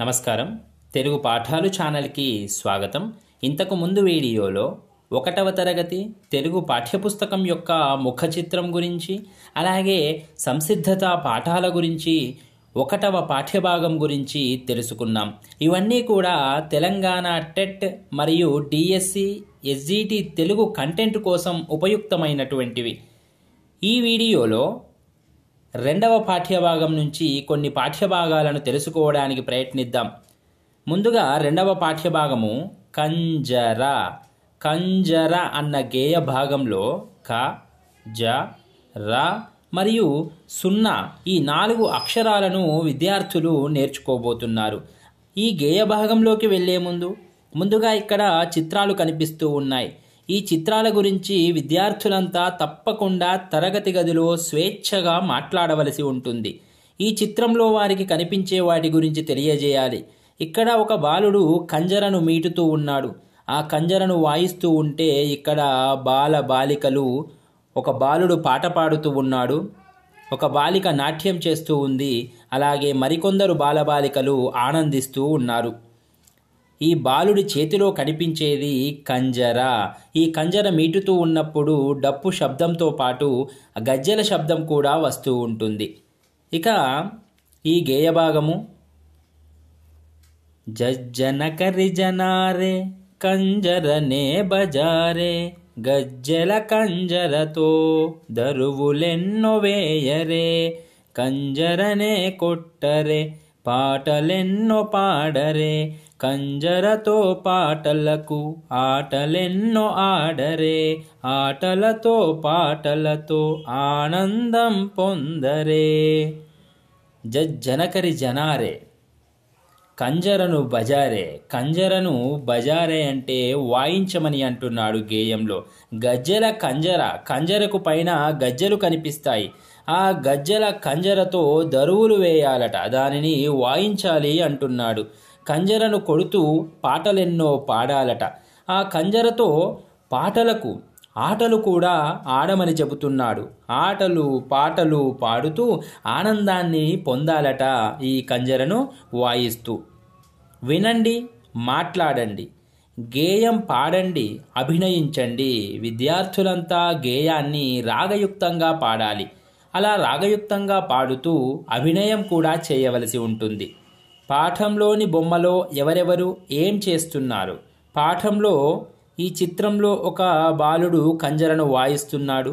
నమస్కారం తెలుగు పాఠాలు ఛానల్కి స్వాగతం ఇంతకు ముందు వీడియోలో ఒకటవ తరగతి తెలుగు పాఠ్యపుస్తకం యొక్క ముఖ చిత్రం గురించి అలాగే సంసిద్ధత పాఠాల గురించి ఒకటవ పాఠ్యభాగం గురించి తెలుసుకున్నాం ఇవన్నీ కూడా తెలంగాణ టెట్ మరియు డిఎస్సి ఎస్జిటి తెలుగు కంటెంట్ కోసం ఉపయుక్తమైనటువంటివి ఈ వీడియోలో రెండవ పాఠ్యభాగం నుంచి కొన్ని పాఠ్యభాగాలను తెలుసుకోవడానికి ప్రయత్నిద్దాం ముందుగా రెండవ పాఠ్యభాగము కంజర కంజర అన్న గేయ భాగంలో క జ ర మరియు సున్నా ఈ నాలుగు అక్షరాలను విద్యార్థులు నేర్చుకోబోతున్నారు ఈ గేయ భాగంలోకి వెళ్ళే ముందు ముందుగా ఇక్కడ చిత్రాలు కనిపిస్తూ ఉన్నాయి ఈ చిత్రాల గురించి విద్యార్థులంతా తప్పకుండా తరగతి గదిలో స్వేచ్ఛగా మాట్లాడవలసి ఉంటుంది ఈ చిత్రంలో వారికి కనిపించే వాటి గురించి తెలియజేయాలి ఇక్కడ ఒక బాలుడు కంజరను మీటుతూ ఉన్నాడు ఆ కంజరను వాయిస్తూ ఉంటే ఇక్కడ బాల బాలికలు ఒక బాలుడు పాట పాడుతూ ఉన్నాడు ఒక బాలిక నాట్యం చేస్తూ ఉంది అలాగే మరికొందరు బాలబాలికలు ఆనందిస్తూ ఉన్నారు ఈ బాలుడి చేతిలో కనిపించేది కంజర ఈ కంజర మీటుతూ ఉన్నప్పుడు డప్పు శబ్దంతో పాటు గజ్జల శబ్దం కూడా వస్తూ ఉంటుంది ఇక ఈ గేయభాగము జజ్జనకరి జనారే కంజరనే బజారే గజ్జల కంజరతో దరువులెన్నో వేయరే కంజరనే కొట్టరే పాటలెన్నో పాడరే కంజరతో పాటలకు ఆటలెన్నో ఆడరే ఆటలతో పాటలతో ఆనందం పొందరే జనకరి జనారే కంజరను బజారే కంజరను బజారే అంటే వాయించమని అంటున్నాడు గేయంలో గజ్జెల కంజర కంజరకు పైన గజ్జెలు కనిపిస్తాయి ఆ గజ్జెల కంజరతో దరువులు వేయాలట దానిని వాయించాలి అంటున్నాడు కంజరను కొడుతూ పాటలెన్నో పాడాలట ఆ కంజరతో పాటలకు ఆటలు కూడా ఆడమని చెబుతున్నాడు ఆటలు పాటలు పాడుతూ ఆనందాన్ని పొందాలట ఈ కంజరను వాయిస్తూ వినండి మాట్లాడండి గేయం పాడండి అభినయించండి విద్యార్థులంతా గేయాన్ని రాగయుక్తంగా పాడాలి అలా రాగయుక్తంగా పాడుతూ అభినయం కూడా చేయవలసి ఉంటుంది పాఠంలోని బొమ్మలో ఎవరెవరు ఏం చేస్తున్నారు పాఠంలో ఈ చిత్రంలో ఒక బాలుడు కంజరను వాయిస్తున్నాడు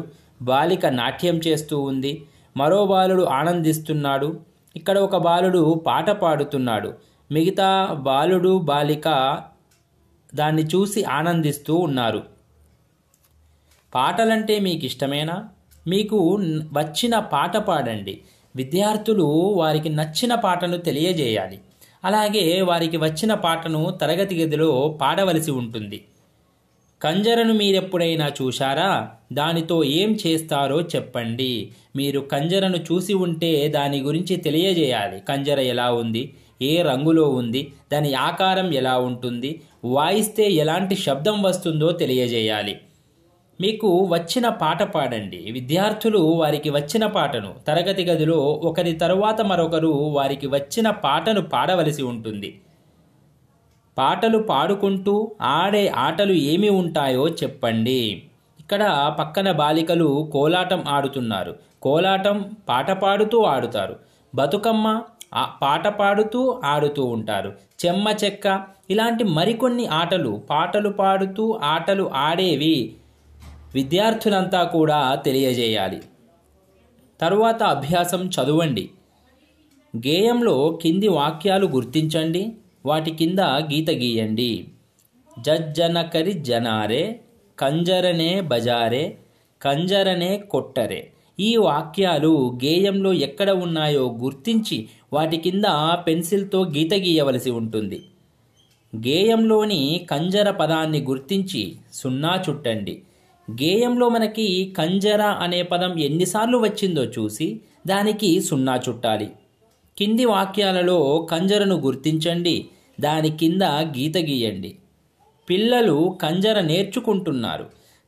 బాలిక నాట్యం చేస్తూ ఉంది మరో బాలుడు ఆనందిస్తున్నాడు ఇక్కడ ఒక బాలుడు పాట పాడుతున్నాడు మిగతా బాలుడు బాలిక దాన్ని చూసి ఆనందిస్తూ ఉన్నారు పాటలంటే మీకు ఇష్టమేనా మీకు వచ్చిన పాట పాడండి విద్యార్థులు వారికి నచ్చిన పాటను తెలియజేయాలి అలాగే వారికి వచ్చిన పాటను తరగతి గదిలో పాడవలసి ఉంటుంది కంజరను మీరెప్పుడైనా చూశారా దానితో ఏం చేస్తారో చెప్పండి మీరు కంజరను చూసి ఉంటే దాని గురించి తెలియజేయాలి కంజర ఎలా ఉంది ఏ రంగులో ఉంది దాని ఆకారం ఎలా ఉంటుంది వాయిస్తే ఎలాంటి శబ్దం వస్తుందో తెలియజేయాలి మీకు వచ్చిన పాట పాడండి విద్యార్థులు వారికి వచ్చిన పాటను తరగతి గదిలో ఒకరి తరువాత మరొకరు వారికి వచ్చిన పాటను పాడవలసి ఉంటుంది పాటలు పాడుకుంటూ ఆడే ఆటలు ఏమి ఉంటాయో చెప్పండి ఇక్కడ పక్కన బాలికలు కోలాటం ఆడుతున్నారు కోలాటం పాట పాడుతూ ఆడుతారు బతుకమ్మ పాట పాడుతూ ఆడుతూ ఉంటారు చెమ్మ చెక్క ఇలాంటి మరికొన్ని ఆటలు పాటలు పాడుతూ ఆటలు ఆడేవి విద్యార్థులంతా కూడా తెలియజేయాలి తర్వాత అభ్యాసం చదవండి గేయంలో కింది వాక్యాలు గుర్తించండి వాటి కింద గీత గీయండి జజ్జనకరి జనారే కంజరనే బజారే కంజరనే కొట్టరే ఈ వాక్యాలు గేయంలో ఎక్కడ ఉన్నాయో గుర్తించి వాటి కింద పెన్సిల్తో గీత గీయవలసి ఉంటుంది గేయంలోని కంజర పదాన్ని గుర్తించి సున్నా చుట్టండి గేయంలో మనకి కంజర అనే పదం ఎన్నిసార్లు వచ్చిందో చూసి దానికి సున్నా చుట్టాలి కింది వాక్యాలలో కంజరను గుర్తించండి దాని కింద గీత గీయండి పిల్లలు కంజర నేర్చుకుంటున్నారు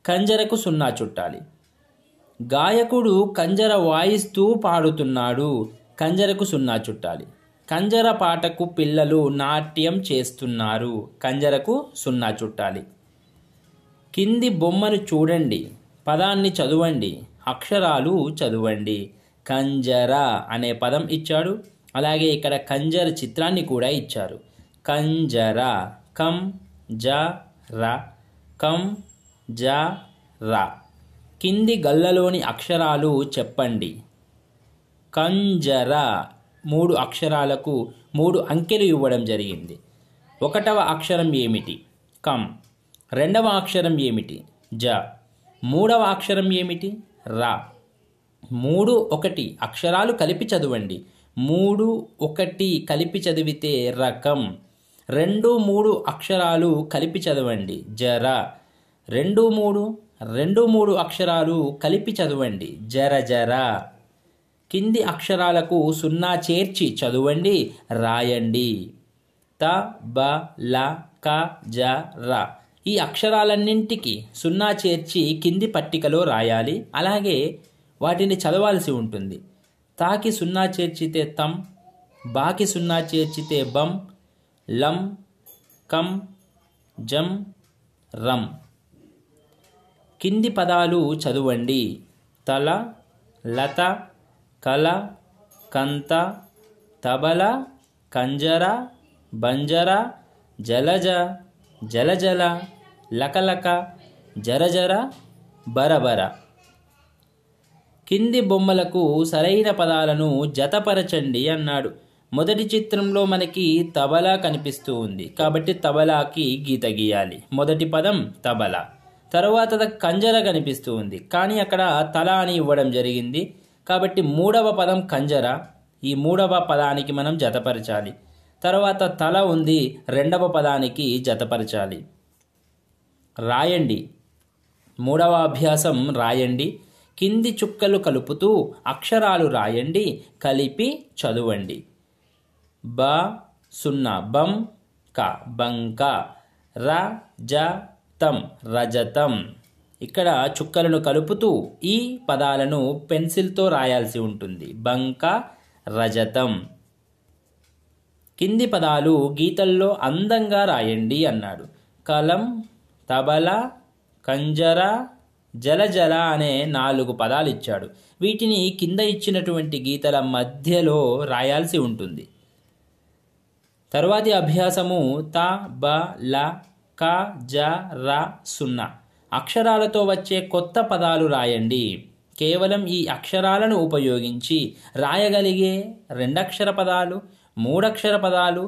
కంజరకు సున్నా చుట్టాలి గాయకుడు కంజర వాయిస్తూ పాడుతున్నాడు కంజరకు సున్నా చుట్టాలి కంజర పాటకు పిల్లలు నాట్యం చేస్తున్నారు కంజరకు సున్నా చుట్టాలి కింది బొమ్మను చూడండి పదాన్ని చదవండి అక్షరాలు చదవండి కంజర అనే పదం ఇచ్చాడు అలాగే ఇక్కడ కంజర చిత్రాన్ని కూడా ఇచ్చారు కంజర కం జ ర కం జ ర కింది గల్లలోని అక్షరాలు చెప్పండి కంజర మూడు అక్షరాలకు మూడు అంకెలు ఇవ్వడం జరిగింది ఒకటవ అక్షరం ఏమిటి కం రెండవ అక్షరం ఏమిటి జ మూడవ అక్షరం ఏమిటి రా మూడు ఒకటి అక్షరాలు కలిపి చదవండి మూడు ఒకటి కలిపి చదివితే రకం రెండు మూడు అక్షరాలు కలిపి చదవండి జర రెండు మూడు రెండు మూడు అక్షరాలు కలిపి చదవండి జర జర కింది అక్షరాలకు సున్నా చేర్చి చదవండి రాయండి త బ ల క జ ర ఈ అక్షరాలన్నింటికి సున్నా చేర్చి కింది పట్టికలో రాయాలి అలాగే వాటిని చదవాల్సి ఉంటుంది తాకి సున్నా చేర్చితే తమ్ బాకి సున్నా చేర్చితే బం లం కం జం రం కింది పదాలు చదవండి తల లత కల కంత తబల కంజర బంజర జలజ జలజల లకలక జర జర బరబర కింది బొమ్మలకు సరైన పదాలను జతపరచండి అన్నాడు మొదటి చిత్రంలో మనకి తబలా కనిపిస్తూ ఉంది కాబట్టి తబలాకి గీత గీయాలి మొదటి పదం తబలా తర్వాత కంజర కనిపిస్తూ ఉంది కానీ అక్కడ తల అని ఇవ్వడం జరిగింది కాబట్టి మూడవ పదం కంజర ఈ మూడవ పదానికి మనం జతపరచాలి తర్వాత తల ఉంది రెండవ పదానికి జతపరచాలి రాయండి మూడవ అభ్యాసం రాయండి కింది చుక్కలు కలుపుతూ అక్షరాలు రాయండి కలిపి చదవండి బ సున్నా బం క బంక ర జ తం రజతం ఇక్కడ చుక్కలను కలుపుతూ ఈ పదాలను పెన్సిల్తో రాయాల్సి ఉంటుంది బంక రజతం కింది పదాలు గీతల్లో అందంగా రాయండి అన్నాడు కలం తబల కంజర జలజల అనే నాలుగు పదాలు ఇచ్చాడు వీటిని కింద ఇచ్చినటువంటి గీతల మధ్యలో రాయాల్సి ఉంటుంది తర్వాతి అభ్యాసము త బ ల క జ ర సున్నా అక్షరాలతో వచ్చే కొత్త పదాలు రాయండి కేవలం ఈ అక్షరాలను ఉపయోగించి రాయగలిగే రెండక్షర పదాలు మూడక్షర పదాలు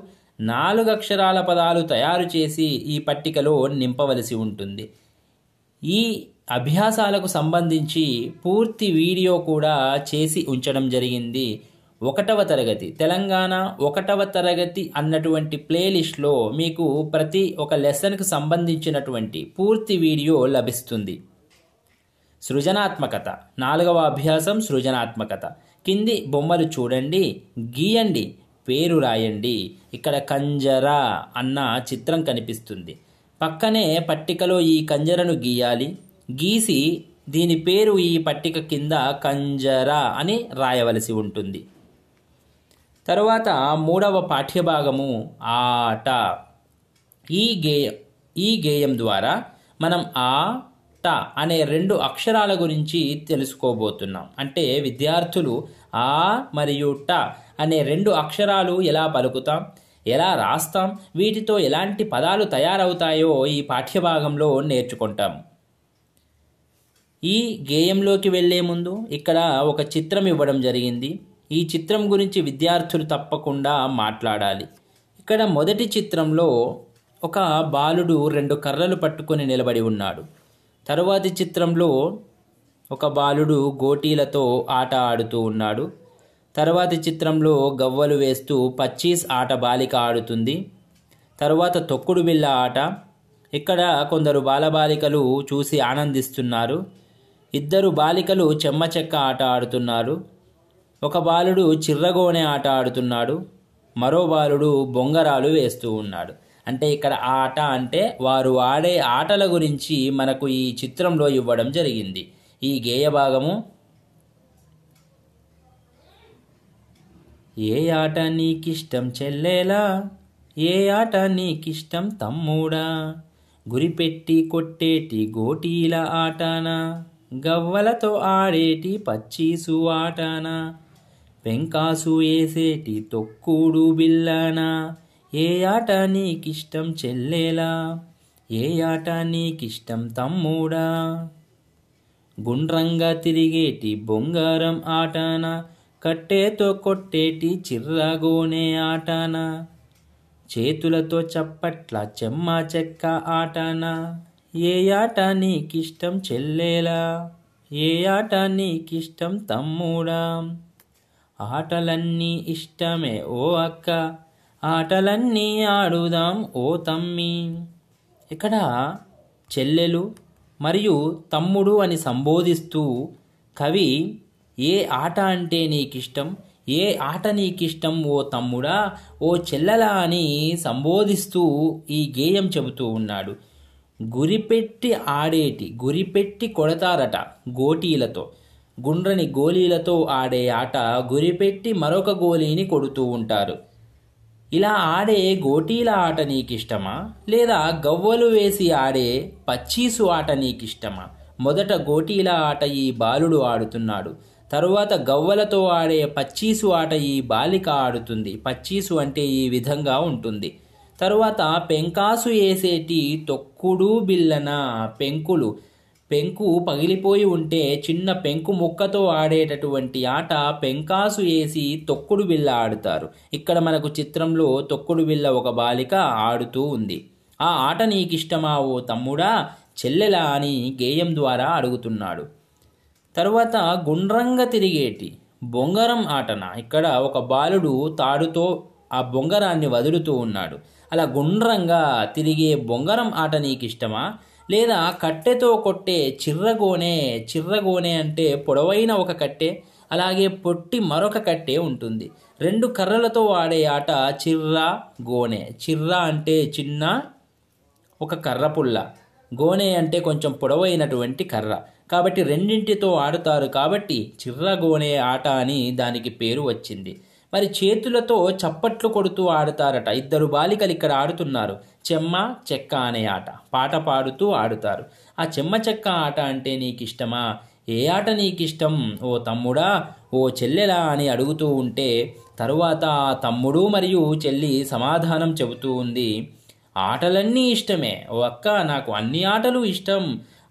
నాలుగు అక్షరాల పదాలు తయారు చేసి ఈ పట్టికలో నింపవలసి ఉంటుంది ఈ అభ్యాసాలకు సంబంధించి పూర్తి వీడియో కూడా చేసి ఉంచడం జరిగింది ఒకటవ తరగతి తెలంగాణ ఒకటవ తరగతి అన్నటువంటి ప్లేలిస్ట్లో మీకు ప్రతి ఒక లెసన్కు సంబంధించినటువంటి పూర్తి వీడియో లభిస్తుంది సృజనాత్మకత నాలుగవ అభ్యాసం సృజనాత్మకత కింది బొమ్మలు చూడండి గీయండి పేరు రాయండి ఇక్కడ కంజరా అన్న చిత్రం కనిపిస్తుంది పక్కనే పట్టికలో ఈ కంజరను గీయాలి గీసి దీని పేరు ఈ పట్టిక కింద కంజరా అని రాయవలసి ఉంటుంది తరువాత మూడవ పాఠ్యభాగము ఆట ఈ గేయం ఈ గేయం ద్వారా మనం ఆ ట అనే రెండు అక్షరాల గురించి తెలుసుకోబోతున్నాం అంటే విద్యార్థులు ఆ మరియు ట అనే రెండు అక్షరాలు ఎలా పలుకుతాం ఎలా రాస్తాం వీటితో ఎలాంటి పదాలు తయారవుతాయో ఈ పాఠ్యభాగంలో నేర్చుకుంటాం ఈ గేయంలోకి వెళ్లే ముందు ఇక్కడ ఒక చిత్రం ఇవ్వడం జరిగింది ఈ చిత్రం గురించి విద్యార్థులు తప్పకుండా మాట్లాడాలి ఇక్కడ మొదటి చిత్రంలో ఒక బాలుడు రెండు కర్రలు పట్టుకొని నిలబడి ఉన్నాడు తరువాతి చిత్రంలో ఒక బాలుడు గోటీలతో ఆట ఆడుతూ ఉన్నాడు తర్వాతి చిత్రంలో గవ్వలు వేస్తూ పచ్చీస్ ఆట బాలిక ఆడుతుంది తర్వాత తొక్కుడు బిళ్ళ ఆట ఇక్కడ కొందరు బాలబాలికలు చూసి ఆనందిస్తున్నారు ఇద్దరు బాలికలు చెమ్మచెక్క ఆట ఆడుతున్నారు ఒక బాలుడు చిర్రగోనె ఆట ఆడుతున్నాడు మరో బాలుడు బొంగరాలు వేస్తూ ఉన్నాడు అంటే ఇక్కడ ఆ ఆట అంటే వారు ఆడే ఆటల గురించి మనకు ఈ చిత్రంలో ఇవ్వడం జరిగింది ఈ గేయ భాగము ఏ ఆట నీకిష్టం చెల్లేలా ఏ ఆట నీకిష్టం తమ్ముడా గురిపెట్టి కొట్టేటి గోటీల ఆటాన గవ్వలతో ఆడేటి పచ్చీసు ఆటాన పెంకాసు వేసేటి తొక్కుడు బిల్లానా ఏ ఆట నీకిష్టం చెల్లేలా ఏ ఆట నీకిష్టం తమ్ముడా గుండ్రంగా తిరిగేటి బొంగారం ఆటానా కట్టేతో కొట్టేటి చిర్రాగోనే ఆటన చేతులతో చప్పట్ల చెమ్మా చెక్క ఆటన ఏ ఆట నీకిష్టం చెల్లేలా ఏ ఆట నీకిష్టం తమ్ముడా ఆటలన్నీ ఇష్టమే ఓ అక్క ఆటలన్నీ ఆడుదాం ఓ తమ్మి ఇక్కడ చెల్లెలు మరియు తమ్ముడు అని సంబోధిస్తూ కవి ఏ ఆట అంటే నీకిష్టం ఏ ఆట నీకిష్టం ఓ తమ్ముడా ఓ చెల్లలా అని సంబోధిస్తూ ఈ గేయం చెబుతూ ఉన్నాడు గురిపెట్టి ఆడేటి గురిపెట్టి కొడతారట గోటీలతో గుండ్రని గోలీలతో ఆడే ఆట గురిపెట్టి మరొక గోలీని కొడుతూ ఉంటారు ఇలా ఆడే గోటీల ఆట నీకిష్టమా లేదా గవ్వలు వేసి ఆడే పచ్చీసు ఆట నీకిష్టమా మొదట గోటీల ఆట ఈ బాలుడు ఆడుతున్నాడు తరువాత గవ్వలతో ఆడే పచ్చీసు ఆట ఈ బాలిక ఆడుతుంది పచ్చీసు అంటే ఈ విధంగా ఉంటుంది తరువాత పెంకాసు వేసేటి తొక్కుడు బిల్లన పెంకులు పెంకు పగిలిపోయి ఉంటే చిన్న పెంకు ముక్కతో ఆడేటటువంటి ఆట పెంకాసు వేసి తొక్కుడు బిల్ల ఆడుతారు ఇక్కడ మనకు చిత్రంలో తొక్కుడు బిల్ల ఒక బాలిక ఆడుతూ ఉంది ఆ ఆట నీకిష్టమా ఓ తమ్ముడా చెల్లెలా అని గేయం ద్వారా అడుగుతున్నాడు తర్వాత గుండ్రంగా తిరిగేటి బొంగరం ఆటన ఇక్కడ ఒక బాలుడు తాడుతో ఆ బొంగరాన్ని వదులుతూ ఉన్నాడు అలా గుండ్రంగా తిరిగే బొంగరం ఆట నీకు ఇష్టమా లేదా కట్టెతో కొట్టే చిర్రగోనే చిర్రగోనే అంటే పొడవైన ఒక కట్టె అలాగే పొట్టి మరొక కట్టె ఉంటుంది రెండు కర్రలతో ఆడే ఆట చిర్ర గోనె చిర్ర అంటే చిన్న ఒక కర్రపుల్ల గోనె అంటే కొంచెం పొడవైనటువంటి కర్ర కాబట్టి రెండింటితో ఆడుతారు కాబట్టి చిర్ర గోనె ఆట అని దానికి పేరు వచ్చింది మరి చేతులతో చప్పట్లు కొడుతూ ఆడతారట ఇద్దరు బాలికలు ఇక్కడ ఆడుతున్నారు చెమ్మ చెక్క అనే ఆట పాట పాడుతూ ఆడుతారు ఆ చెమ్మ చెక్క ఆట అంటే నీకు ఇష్టమా ఏ ఆట నీకిష్టం ఓ తమ్ముడా ఓ చెల్లెలా అని అడుగుతూ ఉంటే తరువాత ఆ తమ్ముడు మరియు చెల్లి సమాధానం చెబుతూ ఉంది ఆటలన్నీ ఇష్టమే ఒక్క నాకు అన్ని ఆటలు ఇష్టం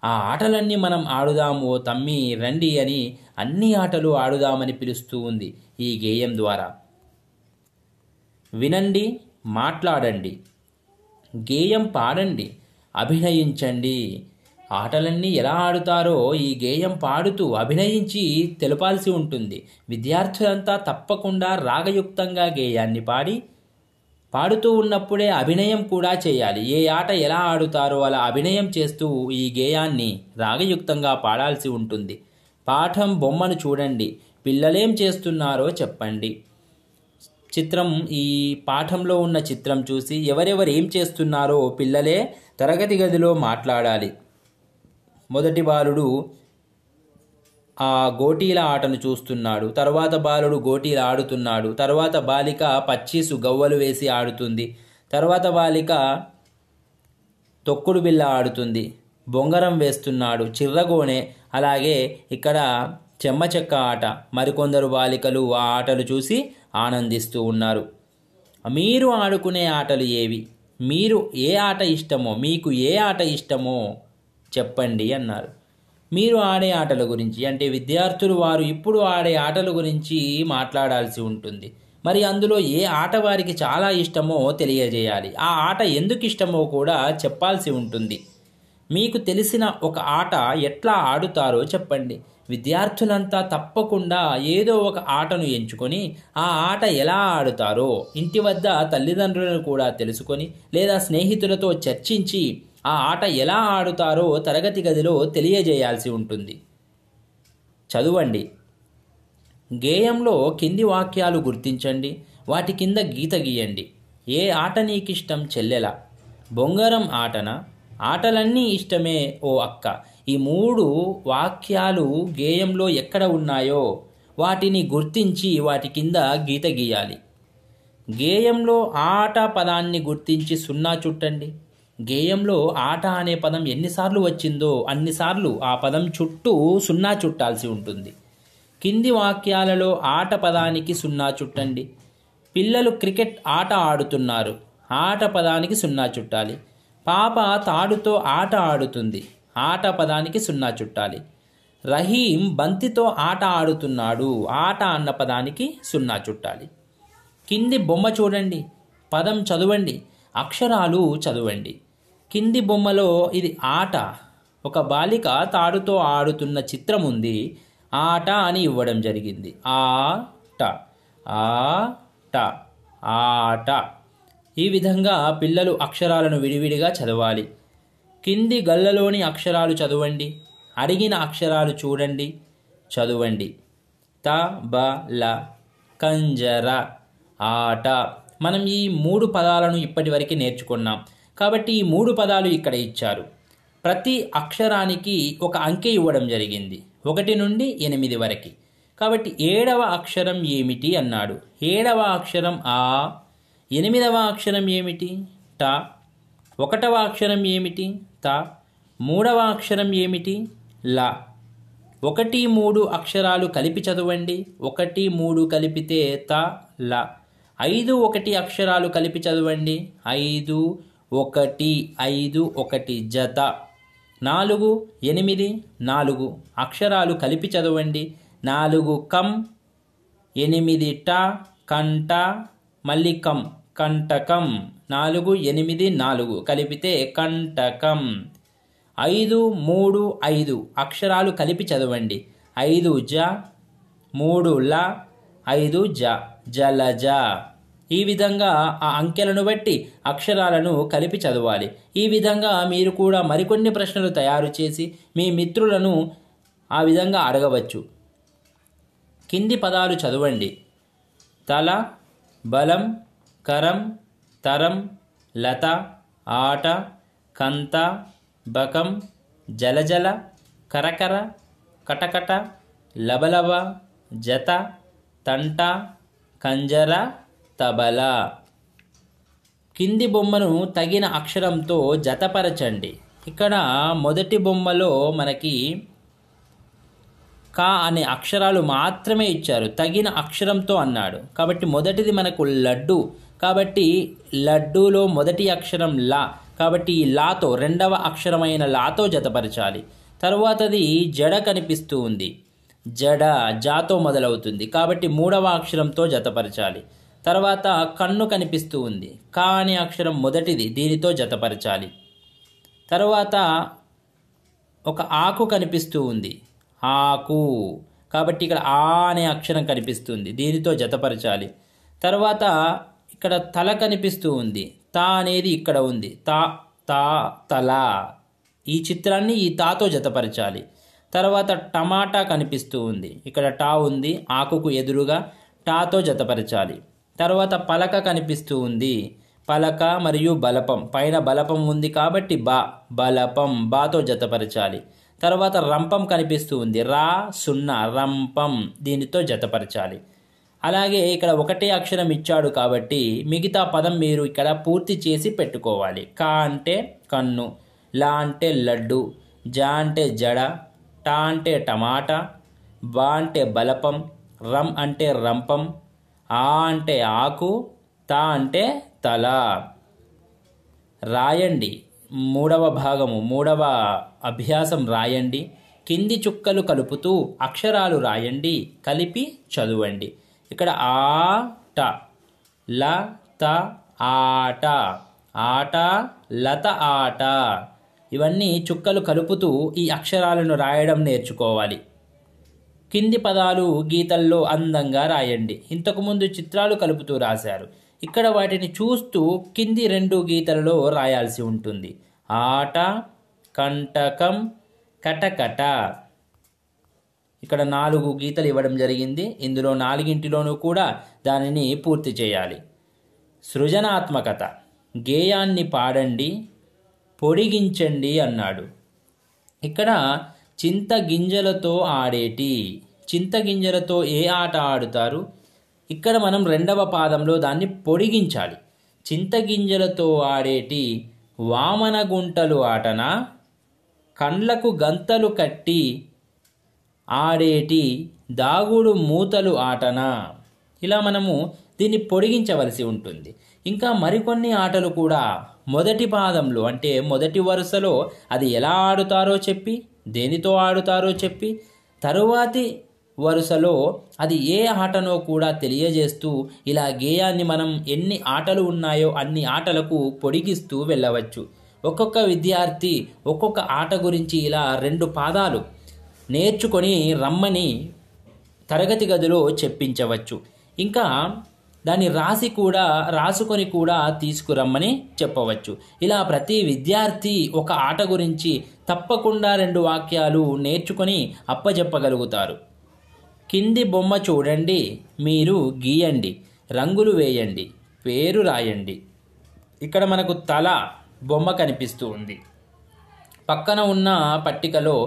ఆ ఆటలన్నీ మనం ఆడుదాము ఓ తమ్మి రండి అని అన్ని ఆటలు ఆడుదామని పిలుస్తూ ఉంది ఈ గేయం ద్వారా వినండి మాట్లాడండి గేయం పాడండి అభినయించండి ఆటలన్నీ ఎలా ఆడుతారో ఈ గేయం పాడుతూ అభినయించి తెలపాల్సి ఉంటుంది విద్యార్థులంతా తప్పకుండా రాగయుక్తంగా గేయాన్ని పాడి పాడుతూ ఉన్నప్పుడే అభినయం కూడా చేయాలి ఏ ఆట ఎలా ఆడుతారో అలా అభినయం చేస్తూ ఈ గేయాన్ని రాగయుక్తంగా పాడాల్సి ఉంటుంది పాఠం బొమ్మను చూడండి పిల్లలేం చేస్తున్నారో చెప్పండి చిత్రం ఈ పాఠంలో ఉన్న చిత్రం చూసి ఎవరెవరు ఏం చేస్తున్నారో పిల్లలే తరగతి గదిలో మాట్లాడాలి మొదటి బాలుడు ఆ గోటీల ఆటను చూస్తున్నాడు తర్వాత బాలుడు గోటీలు ఆడుతున్నాడు తర్వాత బాలిక పచ్చీసు గవ్వలు వేసి ఆడుతుంది తర్వాత బాలిక తొక్కుడు బిల్ల ఆడుతుంది బొంగరం వేస్తున్నాడు చిర్రగోనె అలాగే ఇక్కడ చెమ్మచెక్క ఆట మరికొందరు బాలికలు ఆ ఆటలు చూసి ఆనందిస్తూ ఉన్నారు మీరు ఆడుకునే ఆటలు ఏవి మీరు ఏ ఆట ఇష్టమో మీకు ఏ ఆట ఇష్టమో చెప్పండి అన్నారు మీరు ఆడే ఆటల గురించి అంటే విద్యార్థులు వారు ఇప్పుడు ఆడే ఆటల గురించి మాట్లాడాల్సి ఉంటుంది మరి అందులో ఏ ఆట వారికి చాలా ఇష్టమో తెలియజేయాలి ఆ ఆట ఎందుకు ఇష్టమో కూడా చెప్పాల్సి ఉంటుంది మీకు తెలిసిన ఒక ఆట ఎట్లా ఆడుతారో చెప్పండి విద్యార్థులంతా తప్పకుండా ఏదో ఒక ఆటను ఎంచుకొని ఆ ఆట ఎలా ఆడుతారో ఇంటి వద్ద తల్లిదండ్రులను కూడా తెలుసుకొని లేదా స్నేహితులతో చర్చించి ఆ ఆట ఎలా ఆడుతారో తరగతి గదిలో తెలియజేయాల్సి ఉంటుంది చదవండి గేయంలో కింది వాక్యాలు గుర్తించండి వాటి కింద గీత గీయండి ఏ ఆట నీకిష్టం చెల్లెల బొంగరం ఆటన ఆటలన్నీ ఇష్టమే ఓ అక్క ఈ మూడు వాక్యాలు గేయంలో ఎక్కడ ఉన్నాయో వాటిని గుర్తించి వాటి కింద గీత గీయాలి గేయంలో ఆట పదాన్ని గుర్తించి సున్నా చుట్టండి గేయంలో ఆట అనే పదం ఎన్నిసార్లు వచ్చిందో అన్నిసార్లు ఆ పదం చుట్టూ సున్నా చుట్టాల్సి ఉంటుంది కింది వాక్యాలలో ఆట పదానికి సున్నా చుట్టండి పిల్లలు క్రికెట్ ఆట ఆడుతున్నారు ఆట పదానికి సున్నా చుట్టాలి పాప తాడుతో ఆట ఆడుతుంది ఆట పదానికి సున్నా చుట్టాలి రహీం బంతితో ఆట ఆడుతున్నాడు ఆట అన్న పదానికి సున్నా చుట్టాలి కింది బొమ్మ చూడండి పదం చదవండి అక్షరాలు చదవండి కింది బొమ్మలో ఇది ఆట ఒక బాలిక తాడుతో ఆడుతున్న చిత్రం ఉంది ఆట అని ఇవ్వడం జరిగింది ఆట ఆట ఆట ఈ విధంగా పిల్లలు అక్షరాలను విడివిడిగా చదవాలి కింది గళ్ళలోని అక్షరాలు చదవండి అడిగిన అక్షరాలు చూడండి చదవండి త బ ల కంజర ఆట మనం ఈ మూడు పదాలను ఇప్పటివరకు నేర్చుకున్నాం కాబట్టి ఈ మూడు పదాలు ఇక్కడ ఇచ్చారు ప్రతి అక్షరానికి ఒక అంకె ఇవ్వడం జరిగింది ఒకటి నుండి ఎనిమిది వరకు కాబట్టి ఏడవ అక్షరం ఏమిటి అన్నాడు ఏడవ అక్షరం ఆ ఎనిమిదవ అక్షరం ఏమిటి ట ఒకటవ అక్షరం ఏమిటి త మూడవ అక్షరం ఏమిటి ల ఒకటి మూడు అక్షరాలు కలిపి చదవండి ఒకటి మూడు కలిపితే త ల ఐదు ఒకటి అక్షరాలు కలిపి చదవండి ఐదు ఒకటి ఐదు ఒకటి జత నాలుగు ఎనిమిది నాలుగు అక్షరాలు కలిపి చదవండి నాలుగు కం ఎనిమిది ట కంట మల్లికం కంటకం నాలుగు ఎనిమిది నాలుగు కలిపితే కంటకం ఐదు మూడు ఐదు అక్షరాలు కలిపి చదవండి ఐదు జ మూడు ల ఐదు జ జలజ ఈ విధంగా ఆ అంకెలను బట్టి అక్షరాలను కలిపి చదవాలి ఈ విధంగా మీరు కూడా మరికొన్ని ప్రశ్నలు తయారు చేసి మీ మిత్రులను ఆ విధంగా అడగవచ్చు కింది పదాలు చదవండి తల బలం కరం తరం లత ఆట కంత బకం జలజల కరకర కటకట లబలబ జత తంట కంజర తబలా కింది బొమ్మను తగిన అక్షరంతో జతపరచండి ఇక్కడ మొదటి బొమ్మలో మనకి కా అనే అక్షరాలు మాత్రమే ఇచ్చారు తగిన అక్షరంతో అన్నాడు కాబట్టి మొదటిది మనకు లడ్డు కాబట్టి లడ్డూలో మొదటి అక్షరం లా కాబట్టి ఈ లాతో రెండవ అక్షరమైన లాతో జతపరచాలి తర్వాతది జడ కనిపిస్తూ ఉంది జడ జాతో మొదలవుతుంది కాబట్టి మూడవ అక్షరంతో జతపరచాలి తర్వాత కన్ను కనిపిస్తూ ఉంది కా అనే అక్షరం మొదటిది దీనితో జతపరచాలి తర్వాత ఒక ఆకు కనిపిస్తూ ఉంది ఆకు కాబట్టి ఇక్కడ ఆ అనే అక్షరం కనిపిస్తుంది దీనితో జతపరచాలి తర్వాత ఇక్కడ తల కనిపిస్తూ ఉంది తా అనేది ఇక్కడ ఉంది తా తా తల ఈ చిత్రాన్ని ఈ తాతో జతపరచాలి తర్వాత టమాటా కనిపిస్తూ ఉంది ఇక్కడ టా ఉంది ఆకుకు ఎదురుగా టాతో జతపరచాలి తర్వాత పలక కనిపిస్తూ ఉంది పలక మరియు బలపం పైన బలపం ఉంది కాబట్టి బా బలపం బాతో జతపరచాలి తర్వాత రంపం కనిపిస్తూ ఉంది రా సున్నా రంపం దీనితో జతపరచాలి అలాగే ఇక్కడ ఒకటే అక్షరం ఇచ్చాడు కాబట్టి మిగతా పదం మీరు ఇక్కడ పూర్తి చేసి పెట్టుకోవాలి కా అంటే కన్ను లా అంటే లడ్డు జా అంటే జడ టా అంటే టమాటా బా అంటే బలపం రమ్ అంటే రంపం ఆ అంటే ఆకు తా అంటే తల రాయండి మూడవ భాగము మూడవ అభ్యాసం రాయండి కింది చుక్కలు కలుపుతూ అక్షరాలు రాయండి కలిపి చదవండి ఇక్కడ ఆట ల త ఆట ఆట లత ఆట ఇవన్నీ చుక్కలు కలుపుతూ ఈ అక్షరాలను రాయడం నేర్చుకోవాలి కింది పదాలు గీతల్లో అందంగా రాయండి ఇంతకుముందు చిత్రాలు కలుపుతూ రాశారు ఇక్కడ వాటిని చూస్తూ కింది రెండు గీతలలో రాయాల్సి ఉంటుంది ఆట కంటకం కటకట ఇక్కడ నాలుగు గీతలు ఇవ్వడం జరిగింది ఇందులో నాలుగింటిలోనూ కూడా దానిని పూర్తి చేయాలి సృజనాత్మకత గేయాన్ని పాడండి పొడిగించండి అన్నాడు ఇక్కడ చింత గింజలతో ఆడేటి చింత గింజలతో ఏ ఆట ఆడుతారు ఇక్కడ మనం రెండవ పాదంలో దాన్ని పొడిగించాలి చింత గింజలతో ఆడేటి వామన గుంటలు ఆటన కండ్లకు గంతలు కట్టి ఆడేటి దాగుడు మూతలు ఆటన ఇలా మనము దీన్ని పొడిగించవలసి ఉంటుంది ఇంకా మరికొన్ని ఆటలు కూడా మొదటి పాదంలో అంటే మొదటి వరుసలో అది ఎలా ఆడుతారో చెప్పి దేనితో ఆడుతారో చెప్పి తరువాతి వరుసలో అది ఏ ఆటనో కూడా తెలియజేస్తూ ఇలా గేయాన్ని మనం ఎన్ని ఆటలు ఉన్నాయో అన్ని ఆటలకు పొడిగిస్తూ వెళ్ళవచ్చు ఒక్కొక్క విద్యార్థి ఒక్కొక్క ఆట గురించి ఇలా రెండు పాదాలు నేర్చుకొని రమ్మని తరగతి గదిలో చెప్పించవచ్చు ఇంకా దాన్ని రాసి కూడా రాసుకొని కూడా తీసుకురమ్మని చెప్పవచ్చు ఇలా ప్రతి విద్యార్థి ఒక ఆట గురించి తప్పకుండా రెండు వాక్యాలు నేర్చుకొని అప్పజెప్పగలుగుతారు కింది బొమ్మ చూడండి మీరు గీయండి రంగులు వేయండి పేరు రాయండి ఇక్కడ మనకు తల బొమ్మ కనిపిస్తూ ఉంది పక్కన ఉన్న పట్టికలో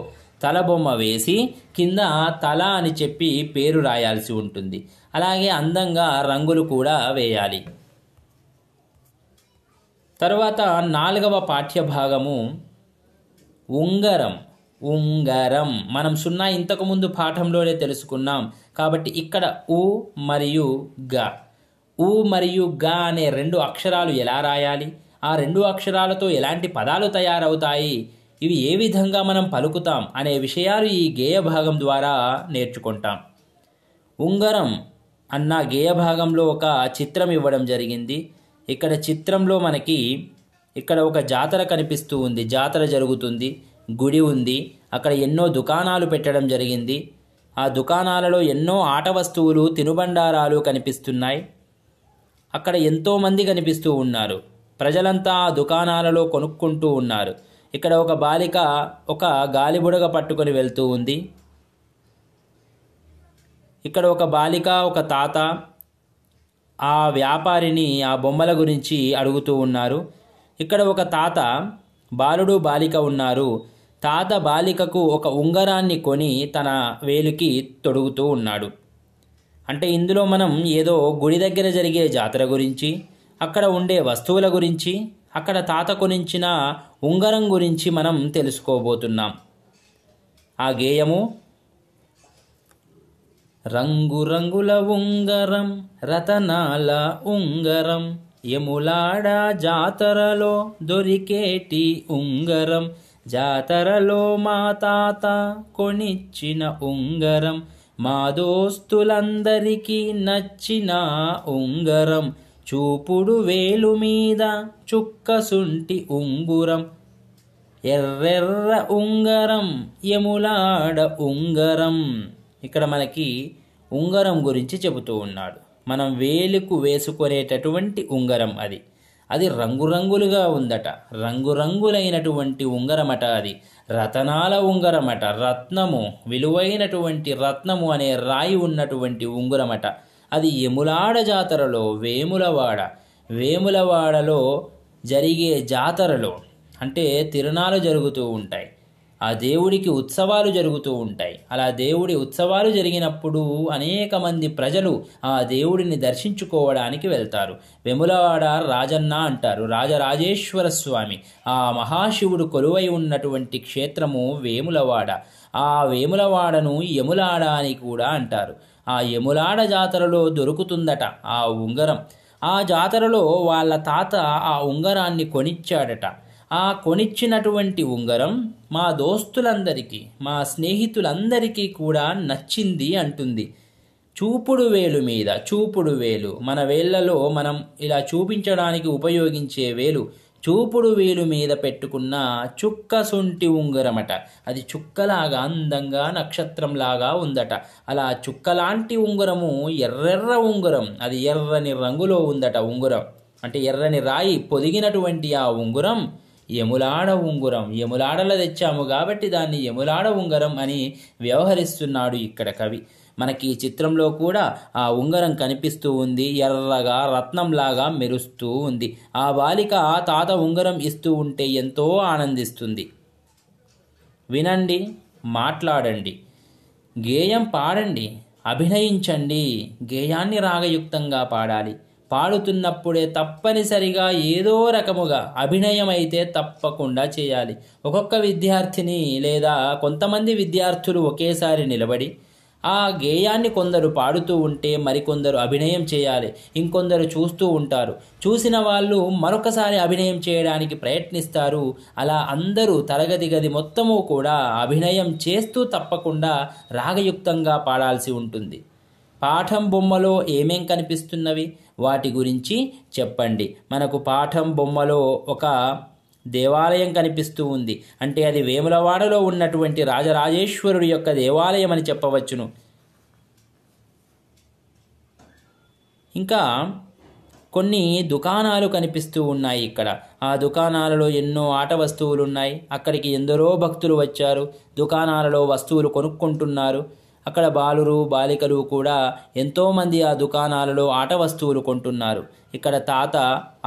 తల బొమ్మ వేసి కింద తల అని చెప్పి పేరు రాయాల్సి ఉంటుంది అలాగే అందంగా రంగులు కూడా వేయాలి తర్వాత నాలుగవ పాఠ్యభాగము ఉంగరం ఉంగరం మనం సున్నా ఇంతకుముందు పాఠంలోనే తెలుసుకున్నాం కాబట్టి ఇక్కడ ఉ మరియు గ ఉ మరియు గ అనే రెండు అక్షరాలు ఎలా రాయాలి ఆ రెండు అక్షరాలతో ఎలాంటి పదాలు తయారవుతాయి ఇవి ఏ విధంగా మనం పలుకుతాం అనే విషయాలు ఈ గేయ భాగం ద్వారా నేర్చుకుంటాం ఉంగరం అన్న గేయ భాగంలో ఒక చిత్రం ఇవ్వడం జరిగింది ఇక్కడ చిత్రంలో మనకి ఇక్కడ ఒక జాతర కనిపిస్తూ ఉంది జాతర జరుగుతుంది గుడి ఉంది అక్కడ ఎన్నో దుకాణాలు పెట్టడం జరిగింది ఆ దుకాణాలలో ఎన్నో ఆట వస్తువులు తినుబండారాలు కనిపిస్తున్నాయి అక్కడ ఎంతోమంది కనిపిస్తూ ఉన్నారు ప్రజలంతా ఆ దుకాణాలలో కొనుక్కుంటూ ఉన్నారు ఇక్కడ ఒక బాలిక ఒక గాలిబుడగ పట్టుకొని వెళ్తూ ఉంది ఇక్కడ ఒక బాలిక ఒక తాత ఆ వ్యాపారిని ఆ బొమ్మల గురించి అడుగుతూ ఉన్నారు ఇక్కడ ఒక తాత బాలుడు బాలిక ఉన్నారు తాత బాలికకు ఒక ఉంగరాన్ని కొని తన వేలుకి తొడుగుతూ ఉన్నాడు అంటే ఇందులో మనం ఏదో గుడి దగ్గర జరిగే జాతర గురించి అక్కడ ఉండే వస్తువుల గురించి అక్కడ తాత కొనించిన ఉంగరం గురించి మనం తెలుసుకోబోతున్నాం ఆ గేయము రంగురంగుల ఉంగరం రతనాల ఉంగరం యములాడ జాతరలో దొరికేటి ఉంగరం జాతరలో మా తాత కొనిచ్చిన ఉంగరం మా దోస్తులందరికీ నచ్చిన ఉంగరం చూపుడు వేలు మీద చుక్కసుంటి ఉంగురం ఎర్రెర్ర ఉంగరం యములాడ ఉంగరం ఇక్కడ మనకి ఉంగరం గురించి చెబుతూ ఉన్నాడు మనం వేలుకు వేసుకునేటటువంటి ఉంగరం అది అది రంగురంగులుగా ఉందట రంగురంగులైనటువంటి ఉంగరమట అది రతనాల ఉంగరమట రత్నము విలువైనటువంటి రత్నము అనే రాయి ఉన్నటువంటి ఉంగరమట అది యములాడ జాతరలో వేములవాడ వేములవాడలో జరిగే జాతరలో అంటే తిరణాలు జరుగుతూ ఉంటాయి ఆ దేవుడికి ఉత్సవాలు జరుగుతూ ఉంటాయి అలా దేవుడి ఉత్సవాలు జరిగినప్పుడు అనేక మంది ప్రజలు ఆ దేవుడిని దర్శించుకోవడానికి వెళ్తారు వెములవాడ రాజన్న అంటారు రాజరాజేశ్వర స్వామి ఆ మహాశివుడు కొలువై ఉన్నటువంటి క్షేత్రము వేములవాడ ఆ వేములవాడను యములాడ అని కూడా అంటారు ఆ యములాడ జాతరలో దొరుకుతుందట ఆ ఉంగరం ఆ జాతరలో వాళ్ళ తాత ఆ ఉంగరాన్ని కొనిచ్చాడట ఆ కొనిచ్చినటువంటి ఉంగరం మా దోస్తులందరికీ మా స్నేహితులందరికీ కూడా నచ్చింది అంటుంది చూపుడు వేలు మీద చూపుడు వేలు మన వేళ్లలో మనం ఇలా చూపించడానికి ఉపయోగించే వేలు చూపుడు వేలు మీద పెట్టుకున్న చుక్క సొంటి ఉంగరమట అది చుక్కలాగా అందంగా నక్షత్రంలాగా ఉందట అలా చుక్కలాంటి ఉంగరము ఎర్రెర్ర ఉంగరం అది ఎర్రని రంగులో ఉందట ఉంగరం అంటే ఎర్రని రాయి పొదిగినటువంటి ఆ ఉంగరం యములాడ ఉంగురం యములాడల తెచ్చాము కాబట్టి దాన్ని యములాడ ఉంగరం అని వ్యవహరిస్తున్నాడు ఇక్కడ కవి మనకి ఈ చిత్రంలో కూడా ఆ ఉంగరం కనిపిస్తూ ఉంది ఎర్రగా రత్నంలాగా మెరుస్తూ ఉంది ఆ బాలిక ఆ తాత ఉంగరం ఇస్తూ ఉంటే ఎంతో ఆనందిస్తుంది వినండి మాట్లాడండి గేయం పాడండి అభినయించండి గేయాన్ని రాగయుక్తంగా పాడాలి పాడుతున్నప్పుడే తప్పనిసరిగా ఏదో రకముగా అభినయం అయితే తప్పకుండా చేయాలి ఒక్కొక్క విద్యార్థిని లేదా కొంతమంది విద్యార్థులు ఒకేసారి నిలబడి ఆ గేయాన్ని కొందరు పాడుతూ ఉంటే మరికొందరు అభినయం చేయాలి ఇంకొందరు చూస్తూ ఉంటారు చూసిన వాళ్ళు మరొకసారి అభినయం చేయడానికి ప్రయత్నిస్తారు అలా అందరూ తరగతి గది మొత్తము కూడా అభినయం చేస్తూ తప్పకుండా రాగయుక్తంగా పాడాల్సి ఉంటుంది పాఠం బొమ్మలో ఏమేం కనిపిస్తున్నవి వాటి గురించి చెప్పండి మనకు పాఠం బొమ్మలో ఒక దేవాలయం కనిపిస్తూ ఉంది అంటే అది వేములవాడలో ఉన్నటువంటి రాజరాజేశ్వరుడి యొక్క దేవాలయం అని చెప్పవచ్చును ఇంకా కొన్ని దుకాణాలు కనిపిస్తూ ఉన్నాయి ఇక్కడ ఆ దుకాణాలలో ఎన్నో ఆట వస్తువులు ఉన్నాయి అక్కడికి ఎందరో భక్తులు వచ్చారు దుకాణాలలో వస్తువులు కొనుక్కుంటున్నారు అక్కడ బాలురు బాలికలు కూడా ఎంతోమంది ఆ దుకాణాలలో ఆట వస్తువులు కొంటున్నారు ఇక్కడ తాత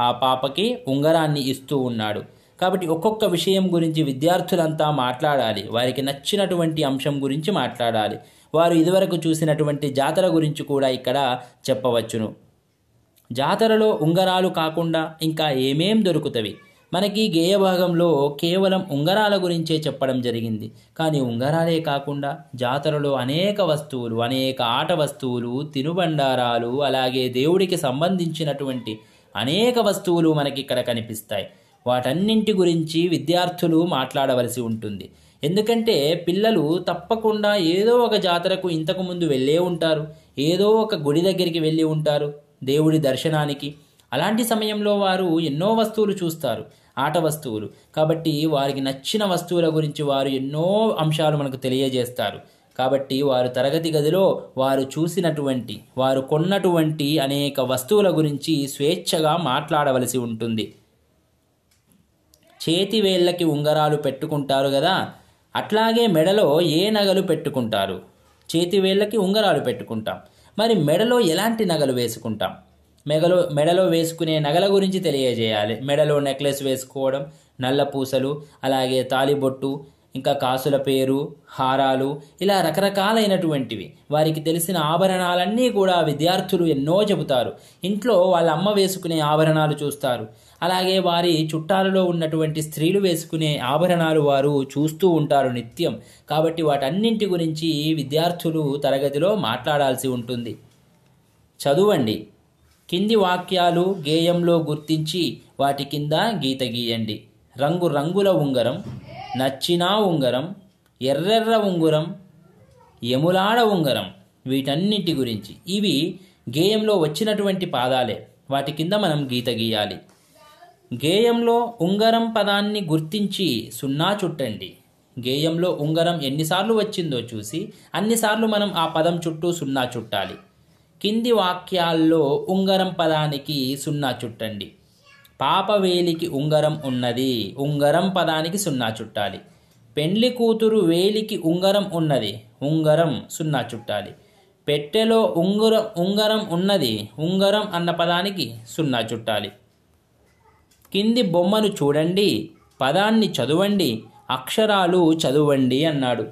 ఆ పాపకి ఉంగరాన్ని ఇస్తూ ఉన్నాడు కాబట్టి ఒక్కొక్క విషయం గురించి విద్యార్థులంతా మాట్లాడాలి వారికి నచ్చినటువంటి అంశం గురించి మాట్లాడాలి వారు ఇదివరకు చూసినటువంటి జాతర గురించి కూడా ఇక్కడ చెప్పవచ్చును జాతరలో ఉంగరాలు కాకుండా ఇంకా ఏమేం దొరుకుతవి మనకి గేయ భాగంలో కేవలం ఉంగరాల గురించే చెప్పడం జరిగింది కానీ ఉంగరాలే కాకుండా జాతరలో అనేక వస్తువులు అనేక ఆట వస్తువులు తినుబండారాలు అలాగే దేవుడికి సంబంధించినటువంటి అనేక వస్తువులు మనకి ఇక్కడ కనిపిస్తాయి వాటన్నింటి గురించి విద్యార్థులు మాట్లాడవలసి ఉంటుంది ఎందుకంటే పిల్లలు తప్పకుండా ఏదో ఒక జాతరకు ఇంతకుముందు వెళ్ళే ఉంటారు ఏదో ఒక గుడి దగ్గరికి వెళ్ళి ఉంటారు దేవుడి దర్శనానికి అలాంటి సమయంలో వారు ఎన్నో వస్తువులు చూస్తారు ఆట వస్తువులు కాబట్టి వారికి నచ్చిన వస్తువుల గురించి వారు ఎన్నో అంశాలు మనకు తెలియజేస్తారు కాబట్టి వారు తరగతి గదిలో వారు చూసినటువంటి వారు కొన్నటువంటి అనేక వస్తువుల గురించి స్వేచ్ఛగా మాట్లాడవలసి ఉంటుంది చేతి వేళ్ళకి ఉంగరాలు పెట్టుకుంటారు కదా అట్లాగే మెడలో ఏ నగలు పెట్టుకుంటారు చేతి వేళ్ళకి ఉంగరాలు పెట్టుకుంటాం మరి మెడలో ఎలాంటి నగలు వేసుకుంటాం మెగలో మెడలో వేసుకునే నగల గురించి తెలియజేయాలి మెడలో నెక్లెస్ వేసుకోవడం నల్ల పూసలు అలాగే తాలిబొట్టు ఇంకా కాసుల పేరు హారాలు ఇలా రకరకాలైనటువంటివి వారికి తెలిసిన ఆభరణాలన్నీ కూడా విద్యార్థులు ఎన్నో చెబుతారు ఇంట్లో వాళ్ళ అమ్మ వేసుకునే ఆభరణాలు చూస్తారు అలాగే వారి చుట్టాలలో ఉన్నటువంటి స్త్రీలు వేసుకునే ఆభరణాలు వారు చూస్తూ ఉంటారు నిత్యం కాబట్టి వాటన్నింటి గురించి విద్యార్థులు తరగతిలో మాట్లాడాల్సి ఉంటుంది చదువండి కింది వాక్యాలు గేయంలో గుర్తించి వాటి కింద గీత గీయండి రంగు రంగుల ఉంగరం నచ్చినా ఉంగరం ఎర్రెర్ర ఉంగరం యములాడ ఉంగరం వీటన్నిటి గురించి ఇవి గేయంలో వచ్చినటువంటి పాదాలే వాటి కింద మనం గీత గీయాలి గేయంలో ఉంగరం పదాన్ని గుర్తించి సున్నా చుట్టండి గేయంలో ఉంగరం ఎన్నిసార్లు వచ్చిందో చూసి అన్నిసార్లు మనం ఆ పదం చుట్టూ సున్నా చుట్టాలి కింది వాక్యాల్లో ఉంగరం పదానికి సున్నా చుట్టండి పాపవేలికి ఉంగరం ఉన్నది ఉంగరం పదానికి సున్నా చుట్టాలి పెండ్లి కూతురు వేలికి ఉంగరం ఉన్నది ఉంగరం సున్నా చుట్టాలి పెట్టెలో ఉంగరం ఉంగరం ఉన్నది ఉంగరం అన్న పదానికి సున్నా చుట్టాలి కింది బొమ్మను చూడండి పదాన్ని చదవండి అక్షరాలు చదవండి అన్నాడు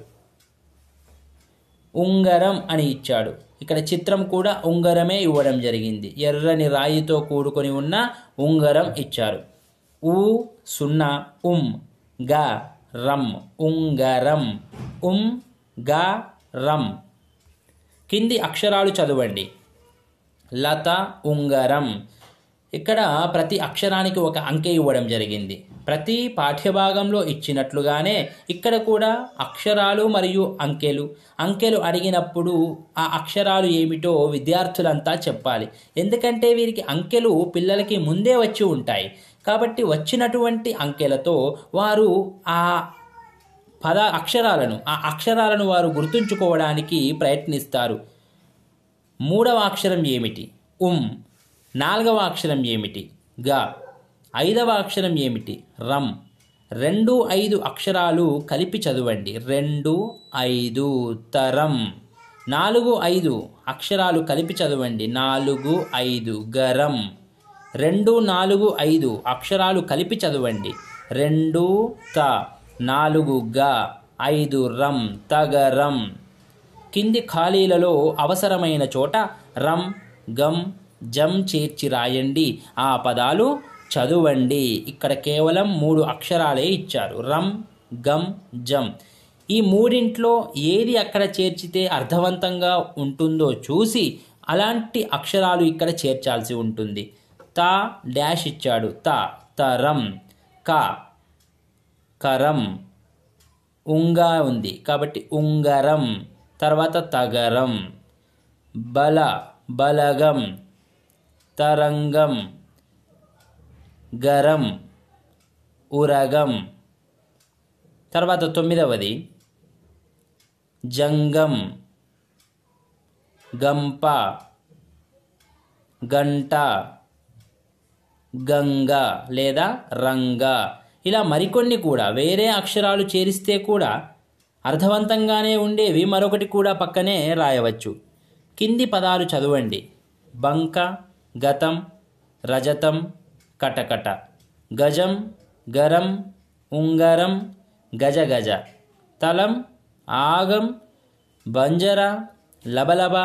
ఉంగరం అని ఇచ్చాడు ఇక్కడ చిత్రం కూడా ఉంగరమే ఇవ్వడం జరిగింది ఎర్రని రాయితో కూడుకొని ఉన్న ఉంగరం ఇచ్చారు ఊ సున్నా ఉం గ రం ఉంగరం ఉం గ రం కింది అక్షరాలు చదవండి లత ఉంగరం ఇక్కడ ప్రతి అక్షరానికి ఒక అంకె ఇవ్వడం జరిగింది ప్రతి పాఠ్యభాగంలో ఇచ్చినట్లుగానే ఇక్కడ కూడా అక్షరాలు మరియు అంకెలు అంకెలు అడిగినప్పుడు ఆ అక్షరాలు ఏమిటో విద్యార్థులంతా చెప్పాలి ఎందుకంటే వీరికి అంకెలు పిల్లలకి ముందే వచ్చి ఉంటాయి కాబట్టి వచ్చినటువంటి అంకెలతో వారు ఆ పద అక్షరాలను ఆ అక్షరాలను వారు గుర్తుంచుకోవడానికి ప్రయత్నిస్తారు మూడవ అక్షరం ఏమిటి ఉమ్ నాలుగవ అక్షరం ఏమిటి గా ఐదవ అక్షరం ఏమిటి రం రెండు ఐదు అక్షరాలు కలిపి చదవండి రెండు ఐదు తరం నాలుగు ఐదు అక్షరాలు కలిపి చదవండి నాలుగు ఐదు గరం రెండు నాలుగు ఐదు అక్షరాలు కలిపి చదవండి రెండు త నాలుగు గ ఐదు రం తగరం కింది ఖాళీలలో అవసరమైన చోట రం గం జం చేర్చి రాయండి ఆ పదాలు చదవండి ఇక్కడ కేవలం మూడు అక్షరాలే ఇచ్చారు రం గమ్ జమ్ ఈ మూడింట్లో ఏది అక్కడ చేర్చితే అర్థవంతంగా ఉంటుందో చూసి అలాంటి అక్షరాలు ఇక్కడ చేర్చాల్సి ఉంటుంది తా డాష్ ఇచ్చాడు త తరం క కరం ఉంగా ఉంది కాబట్టి ఉంగరం తర్వాత తగరం బల బలగం తరంగం గరం ఉరగం తర్వాత తొమ్మిదవది జంగం గంప గంట గంగ లేదా రంగ ఇలా మరికొన్ని కూడా వేరే అక్షరాలు చేరిస్తే కూడా అర్థవంతంగానే ఉండేవి మరొకటి కూడా పక్కనే రాయవచ్చు కింది పదాలు చదవండి బంక గతం రజతం కటకట గజం గరం ఉంగరం గజ గజ తలం ఆగం బంజర లబలబ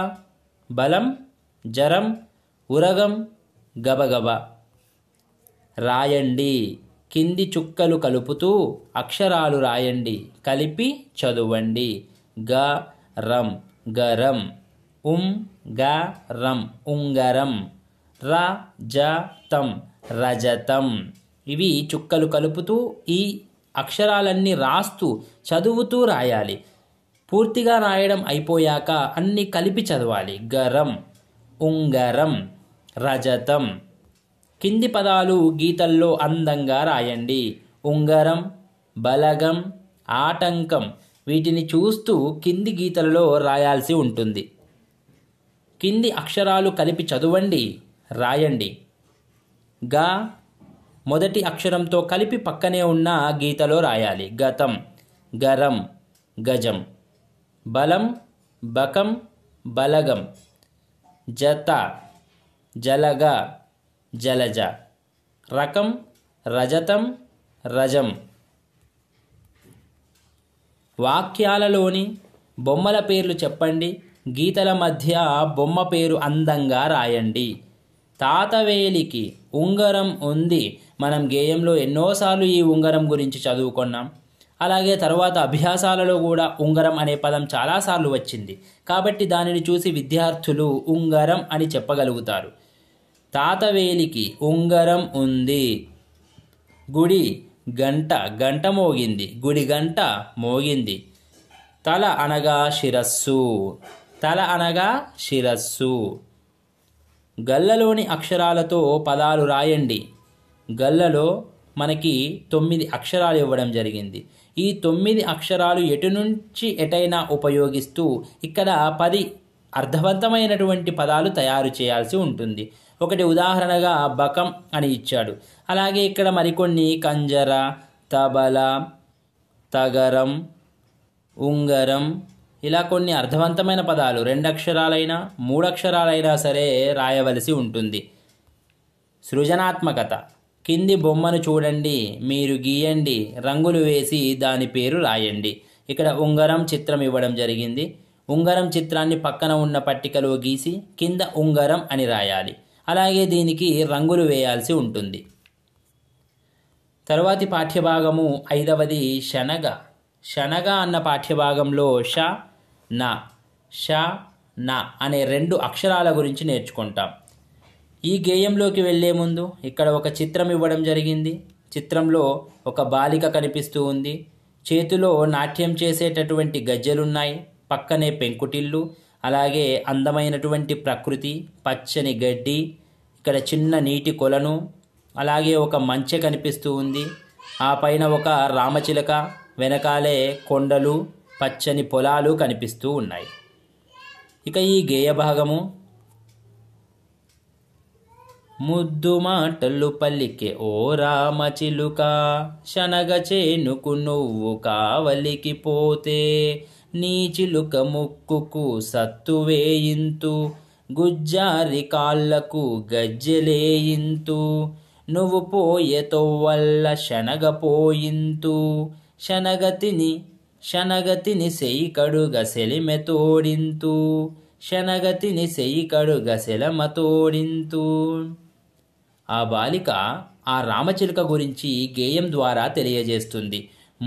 బలం జరం ఉరగం గబగబ రాయండి కింది చుక్కలు కలుపుతూ అక్షరాలు రాయండి కలిపి చదవండి గ రం గరం ఉం గ రం ఉంగరం ర జ తం రజతం ఇవి చుక్కలు కలుపుతూ ఈ అక్షరాలన్నీ రాస్తూ చదువుతూ రాయాలి పూర్తిగా రాయడం అయిపోయాక అన్నీ కలిపి చదవాలి గరం ఉంగరం రజతం కింది పదాలు గీతల్లో అందంగా రాయండి ఉంగరం బలగం ఆటంకం వీటిని చూస్తూ కింది గీతలలో రాయాల్సి ఉంటుంది కింది అక్షరాలు కలిపి చదవండి రాయండి గ మొదటి అక్షరంతో కలిపి పక్కనే ఉన్న గీతలో రాయాలి గతం గరం గజం బలం బకం బలగం జత జలగ జలజ రకం రజతం రజం వాక్యాలలోని బొమ్మల పేర్లు చెప్పండి గీతల మధ్య బొమ్మ పేరు అందంగా రాయండి తాతవేలికి ఉంగరం ఉంది మనం గేయంలో ఎన్నోసార్లు ఈ ఉంగరం గురించి చదువుకున్నాం అలాగే తర్వాత అభ్యాసాలలో కూడా ఉంగరం అనే పదం చాలాసార్లు వచ్చింది కాబట్టి దానిని చూసి విద్యార్థులు ఉంగరం అని చెప్పగలుగుతారు తాతవేలికి ఉంగరం ఉంది గుడి గంట గంట మోగింది గుడి గంట మోగింది తల అనగా శిరస్సు తల అనగా శిరస్సు గల్లలోని అక్షరాలతో పదాలు రాయండి గల్లలో మనకి తొమ్మిది అక్షరాలు ఇవ్వడం జరిగింది ఈ తొమ్మిది అక్షరాలు ఎటు నుంచి ఎటైనా ఉపయోగిస్తూ ఇక్కడ పది అర్థవంతమైనటువంటి పదాలు తయారు చేయాల్సి ఉంటుంది ఒకటి ఉదాహరణగా బకం అని ఇచ్చాడు అలాగే ఇక్కడ మరికొన్ని కంజర తబల తగరం ఉంగరం ఇలా కొన్ని అర్థవంతమైన పదాలు రెండక్షరాలైనా మూడక్షరాలైనా సరే రాయవలసి ఉంటుంది సృజనాత్మకత కింది బొమ్మను చూడండి మీరు గీయండి రంగులు వేసి దాని పేరు రాయండి ఇక్కడ ఉంగరం చిత్రం ఇవ్వడం జరిగింది ఉంగరం చిత్రాన్ని పక్కన ఉన్న పట్టికలో గీసి కింద ఉంగరం అని రాయాలి అలాగే దీనికి రంగులు వేయాల్సి ఉంటుంది తరువాతి పాఠ్యభాగము ఐదవది శనగ శనగ అన్న పాఠ్యభాగంలో ష నా ష నా అనే రెండు అక్షరాల గురించి నేర్చుకుంటాం ఈ గేయంలోకి వెళ్లే ముందు ఇక్కడ ఒక చిత్రం ఇవ్వడం జరిగింది చిత్రంలో ఒక బాలిక కనిపిస్తూ ఉంది చేతిలో నాట్యం చేసేటటువంటి గజ్జలున్నాయి పక్కనే పెంకుటిల్లు అలాగే అందమైనటువంటి ప్రకృతి పచ్చని గడ్డి ఇక్కడ చిన్న నీటి కొలను అలాగే ఒక మంచె కనిపిస్తూ ఉంది ఆ పైన ఒక రామచిలక వెనకాలే కొండలు పచ్చని పొలాలు కనిపిస్తూ ఉన్నాయి ఇక ఈ గేయ భాగము ముద్దు మాటలు పల్లికే ఓ చిలుక శనగ చేనుకు నువ్వు కావలికి పోతే నీ చిలుక ముక్కుకు సత్తు వేయింతు గుజ్జారి కాళ్ళకు గజ్జలేయింతు నువ్వు పోయే తొవ్వల్ల శనగ పోయింతు శనగ తిని శనగతిని సెయి కడుగ తోడింతు శనగతిని సెయి కడుగ తోడింతు ఆ బాలిక ఆ రామచిలుక గురించి గేయం ద్వారా తెలియజేస్తుంది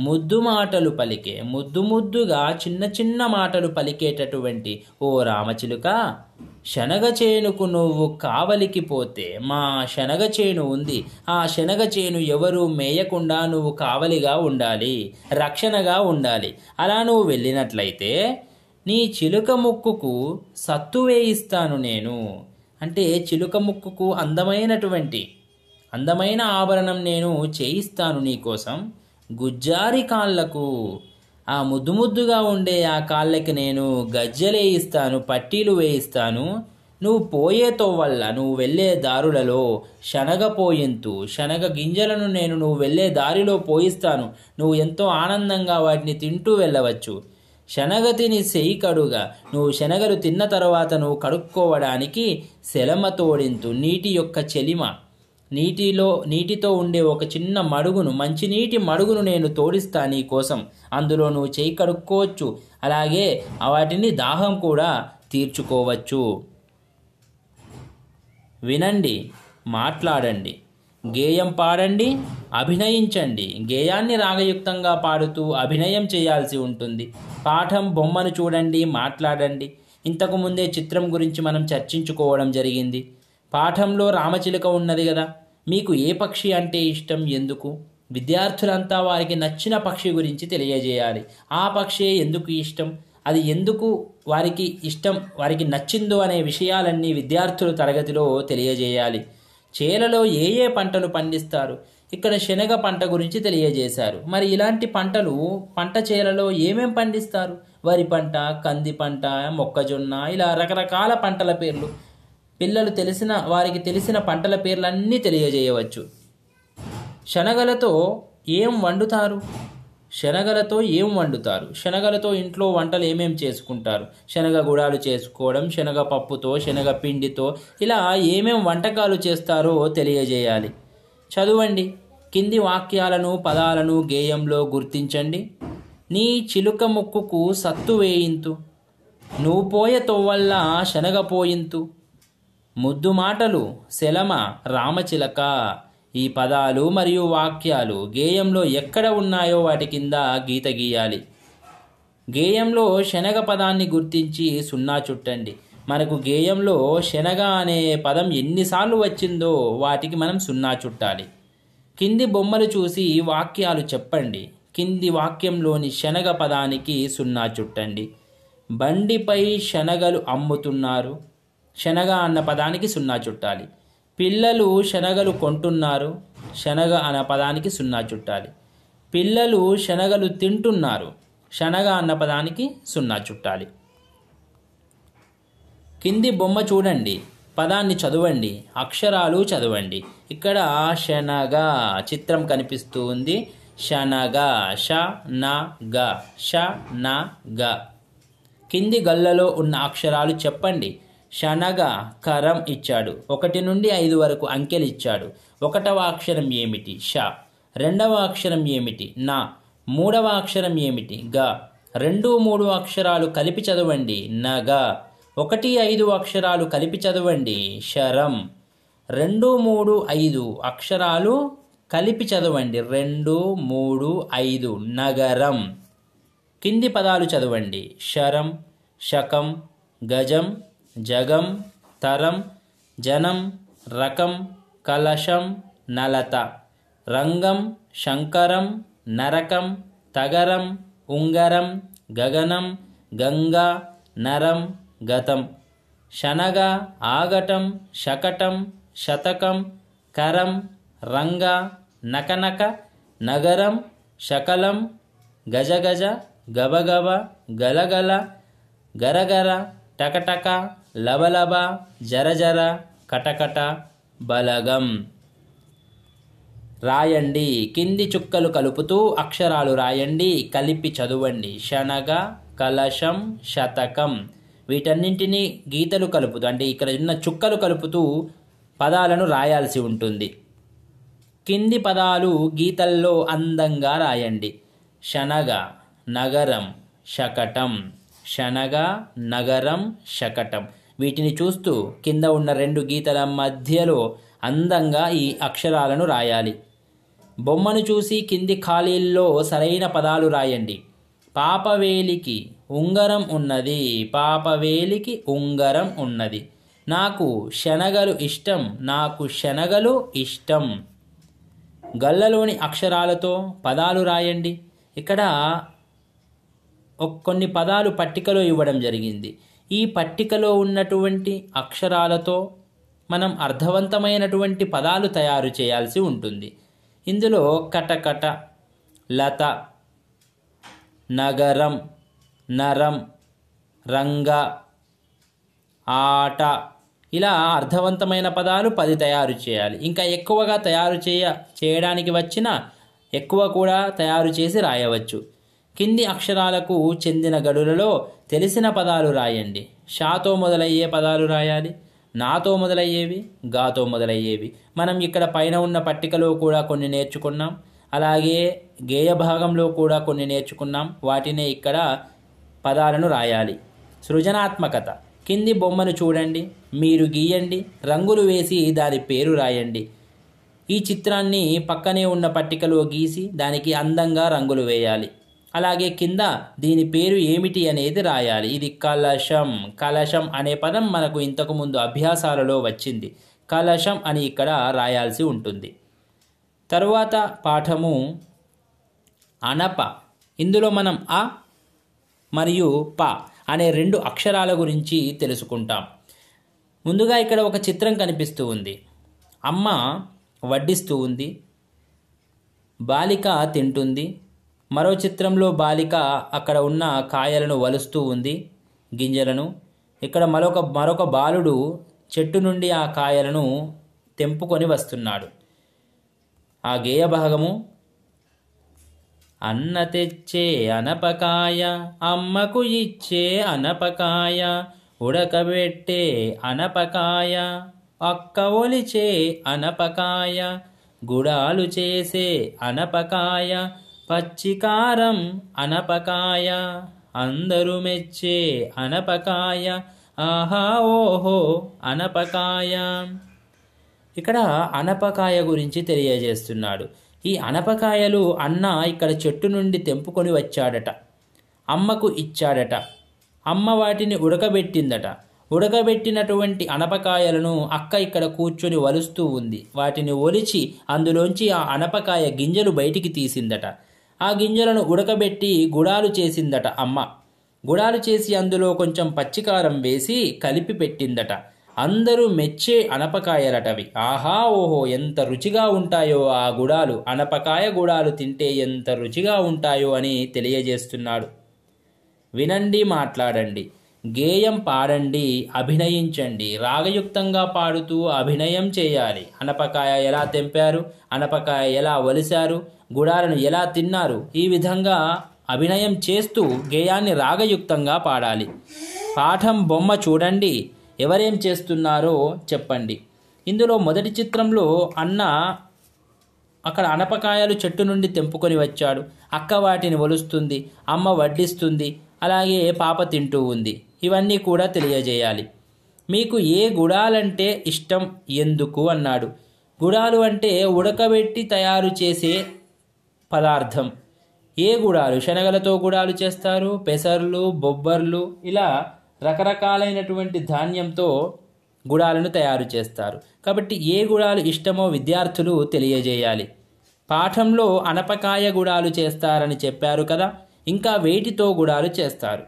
ముద్దు మాటలు పలికే ముద్దు ముద్దుగా చిన్న చిన్న మాటలు పలికేటటువంటి ఓ రామచిలుక శనగ చేనుకు నువ్వు కావలికి పోతే మా శనగ చేను ఉంది ఆ శనగ చేను ఎవరు మేయకుండా నువ్వు కావలిగా ఉండాలి రక్షణగా ఉండాలి అలా నువ్వు వెళ్ళినట్లయితే నీ చిలుక ముక్కుకు సత్తు వేయిస్తాను నేను అంటే చిలుక ముక్కుకు అందమైనటువంటి అందమైన ఆభరణం నేను చేయిస్తాను నీకోసం గుజ్జారి కాళ్ళకు ఆ ముద్దు ముద్దుగా ఉండే ఆ కాళ్ళకి నేను గజ్జెలు వేయిస్తాను పట్టీలు వేయిస్తాను నువ్వు పోయే తోవల్ల నువ్వు వెళ్ళే దారులలో శనగపోయింతు శనగ గింజలను నేను నువ్వు వెళ్ళే దారిలో పోయిస్తాను నువ్వు ఎంతో ఆనందంగా వాటిని తింటూ వెళ్ళవచ్చు శనగ తిని చేయి కడుగా నువ్వు శనగలు తిన్న తర్వాత నువ్వు కడుక్కోవడానికి శలమ తోడింతు నీటి యొక్క చెలిమ నీటిలో నీటితో ఉండే ఒక చిన్న మడుగును మంచినీటి మడుగును నేను తోడిస్తా నీ కోసం అందులో నువ్వు చేయి కడుక్కోవచ్చు అలాగే వాటిని దాహం కూడా తీర్చుకోవచ్చు వినండి మాట్లాడండి గేయం పాడండి అభినయించండి గేయాన్ని రాగయుక్తంగా పాడుతూ అభినయం చేయాల్సి ఉంటుంది పాఠం బొమ్మను చూడండి మాట్లాడండి ఇంతకుముందే చిత్రం గురించి మనం చర్చించుకోవడం జరిగింది పాఠంలో రామచిలుక ఉన్నది కదా మీకు ఏ పక్షి అంటే ఇష్టం ఎందుకు విద్యార్థులంతా వారికి నచ్చిన పక్షి గురించి తెలియజేయాలి ఆ పక్షి ఎందుకు ఇష్టం అది ఎందుకు వారికి ఇష్టం వారికి నచ్చిందో అనే విషయాలన్నీ విద్యార్థులు తరగతిలో తెలియజేయాలి చేలలో ఏ ఏ పంటలు పండిస్తారు ఇక్కడ శనగ పంట గురించి తెలియజేశారు మరి ఇలాంటి పంటలు పంట చేలలో ఏమేం పండిస్తారు వరి పంట కంది పంట మొక్కజొన్న ఇలా రకరకాల పంటల పేర్లు పిల్లలు తెలిసిన వారికి తెలిసిన పంటల పేర్లన్నీ తెలియజేయవచ్చు శనగలతో ఏం వండుతారు శనగలతో ఏం వండుతారు శనగలతో ఇంట్లో వంటలు ఏమేమి చేసుకుంటారు శనగ గుడాలు చేసుకోవడం శనగ పప్పుతో శనగ పిండితో ఇలా ఏమేం వంటకాలు చేస్తారో తెలియజేయాలి చదవండి కింది వాక్యాలను పదాలను గేయంలో గుర్తించండి నీ చిలుక ముక్కుకు సత్తు వేయింతు నువ్వు పోయే శనగ శనగపోయింతు ముద్దు మాటలు శలమ రామచిలక ఈ పదాలు మరియు వాక్యాలు గేయంలో ఎక్కడ ఉన్నాయో వాటి కింద గీత గీయాలి గేయంలో శనగ పదాన్ని గుర్తించి సున్నా చుట్టండి మనకు గేయంలో శనగ అనే పదం ఎన్నిసార్లు వచ్చిందో వాటికి మనం సున్నా చుట్టాలి కింది బొమ్మలు చూసి వాక్యాలు చెప్పండి కింది వాక్యంలోని శనగ పదానికి సున్నా చుట్టండి బండిపై శనగలు అమ్ముతున్నారు శనగ అన్న పదానికి సున్నా చుట్టాలి పిల్లలు శనగలు కొంటున్నారు శనగ అన్న పదానికి సున్నా చుట్టాలి పిల్లలు శనగలు తింటున్నారు శనగ అన్న పదానికి సున్నా చుట్టాలి కింది బొమ్మ చూడండి పదాన్ని చదవండి అక్షరాలు చదవండి ఇక్కడ శనగ చిత్రం కనిపిస్తూ ఉంది శనగ ష న గ ష న గ కింది గల్లలో ఉన్న అక్షరాలు చెప్పండి కరం ఇచ్చాడు ఒకటి నుండి ఐదు వరకు అంకెలు ఇచ్చాడు ఒకటవ అక్షరం ఏమిటి ష రెండవ అక్షరం ఏమిటి నా మూడవ అక్షరం ఏమిటి గ రెండు మూడు అక్షరాలు కలిపి చదవండి నగ ఒకటి ఐదు అక్షరాలు కలిపి చదవండి శరం రెండు మూడు ఐదు అక్షరాలు కలిపి చదవండి రెండు మూడు ఐదు నగరం కింది పదాలు చదవండి శరం శకం గజం జగం తరం జనం రకం కలశం నలత రంగం శంకరం నరకం తగరం ఉంగరం గగనం గంగా నరం గతం శనగ ఆగటం శకటం శతకం కరం రంగ నకనక నగరం శకలం గజగజ గబగబ గలగల గరగర టకటక లబలబ జరజర కటకట బలగం రాయండి కింది చుక్కలు కలుపుతూ అక్షరాలు రాయండి కలిపి చదవండి శనగ కలశం శతకం వీటన్నింటినీ గీతలు కలుపుతూ అంటే ఇక్కడ ఉన్న చుక్కలు కలుపుతూ పదాలను రాయాల్సి ఉంటుంది కింది పదాలు గీతల్లో అందంగా రాయండి శనగ నగరం శకటం శనగ నగరం శకటం వీటిని చూస్తూ కింద ఉన్న రెండు గీతల మధ్యలో అందంగా ఈ అక్షరాలను రాయాలి బొమ్మను చూసి కింది ఖాళీల్లో సరైన పదాలు రాయండి పాపవేలికి ఉంగరం ఉన్నది పాపవేలికి ఉంగరం ఉన్నది నాకు శనగలు ఇష్టం నాకు శనగలు ఇష్టం గల్లలోని అక్షరాలతో పదాలు రాయండి ఇక్కడ కొన్ని పదాలు పట్టికలో ఇవ్వడం జరిగింది ఈ పట్టికలో ఉన్నటువంటి అక్షరాలతో మనం అర్థవంతమైనటువంటి పదాలు తయారు చేయాల్సి ఉంటుంది ఇందులో కటకట లత నగరం నరం రంగ ఆట ఇలా అర్థవంతమైన పదాలు పది తయారు చేయాలి ఇంకా ఎక్కువగా తయారు చేయ చేయడానికి వచ్చిన ఎక్కువ కూడా తయారు చేసి రాయవచ్చు కింది అక్షరాలకు చెందిన గడులలో తెలిసిన పదాలు రాయండి షాతో మొదలయ్యే పదాలు రాయాలి నాతో మొదలయ్యేవి గాతో మొదలయ్యేవి మనం ఇక్కడ పైన ఉన్న పట్టికలో కూడా కొన్ని నేర్చుకున్నాం అలాగే గేయ భాగంలో కూడా కొన్ని నేర్చుకున్నాం వాటినే ఇక్కడ పదాలను రాయాలి సృజనాత్మకత కింది బొమ్మను చూడండి మీరు గీయండి రంగులు వేసి దాని పేరు రాయండి ఈ చిత్రాన్ని పక్కనే ఉన్న పట్టికలో గీసి దానికి అందంగా రంగులు వేయాలి అలాగే కింద దీని పేరు ఏమిటి అనేది రాయాలి ఇది కలశం కలశం అనే పదం మనకు ఇంతకుముందు అభ్యాసాలలో వచ్చింది కలశం అని ఇక్కడ రాయాల్సి ఉంటుంది తరువాత పాఠము అనప ఇందులో మనం అ మరియు ప అనే రెండు అక్షరాల గురించి తెలుసుకుంటాం ముందుగా ఇక్కడ ఒక చిత్రం కనిపిస్తూ ఉంది అమ్మ వడ్డిస్తూ ఉంది బాలిక తింటుంది మరో చిత్రంలో బాలిక అక్కడ ఉన్న కాయలను వలుస్తూ ఉంది గింజలను ఇక్కడ మరొక మరొక బాలుడు చెట్టు నుండి ఆ కాయలను తెంపుకొని వస్తున్నాడు ఆ గేయ భాగము అన్న తెచ్చే అనపకాయ అమ్మకు ఇచ్చే అనపకాయ ఉడకబెట్టే అనపకాయ అక్క ఒలిచే అనపకాయ గుడాలు చేసే అనపకాయ పచ్చికారం అనపకాయ అందరూ మెచ్చే అనపకాయ ఆహా ఓహో అనపకాయ ఇక్కడ అనపకాయ గురించి తెలియజేస్తున్నాడు ఈ అనపకాయలు అన్న ఇక్కడ చెట్టు నుండి తెంపుకొని వచ్చాడట అమ్మకు ఇచ్చాడట అమ్మ వాటిని ఉడకబెట్టిందట ఉడకబెట్టినటువంటి అనపకాయలను అక్క ఇక్కడ కూర్చొని వలుస్తూ ఉంది వాటిని ఒలిచి అందులోంచి ఆ అనపకాయ గింజలు బయటికి తీసిందట ఆ గింజలను ఉడకబెట్టి గుడాలు చేసిందట అమ్మ గుడాలు చేసి అందులో కొంచెం పచ్చికారం వేసి కలిపి పెట్టిందట అందరూ మెచ్చే అనపకాయలటవి ఆహా ఓహో ఎంత రుచిగా ఉంటాయో ఆ గుడాలు అనపకాయ గుడాలు తింటే ఎంత రుచిగా ఉంటాయో అని తెలియజేస్తున్నాడు వినండి మాట్లాడండి గేయం పాడండి అభినయించండి రాగయుక్తంగా పాడుతూ అభినయం చేయాలి అనపకాయ ఎలా తెంపారు అనపకాయ ఎలా వలిశారు గుడాలను ఎలా తిన్నారు ఈ విధంగా అభినయం చేస్తూ గేయాన్ని రాగయుక్తంగా పాడాలి పాఠం బొమ్మ చూడండి ఎవరేం చేస్తున్నారో చెప్పండి ఇందులో మొదటి చిత్రంలో అన్న అక్కడ అనపకాయలు చెట్టు నుండి తెంపుకొని వచ్చాడు అక్క వాటిని ఒలుస్తుంది అమ్మ వడ్డిస్తుంది అలాగే పాప తింటూ ఉంది ఇవన్నీ కూడా తెలియజేయాలి మీకు ఏ గుడాలంటే ఇష్టం ఎందుకు అన్నాడు గుడాలు అంటే ఉడకబెట్టి తయారు చేసే పదార్థం ఏ గుడాలు శనగలతో గుడాలు చేస్తారు పెసర్లు బొబ్బర్లు ఇలా రకరకాలైనటువంటి ధాన్యంతో గుడాలను తయారు చేస్తారు కాబట్టి ఏ గుడాలు ఇష్టమో విద్యార్థులు తెలియజేయాలి పాఠంలో అనపకాయ గుడాలు చేస్తారని చెప్పారు కదా ఇంకా వేటితో గుడాలు చేస్తారు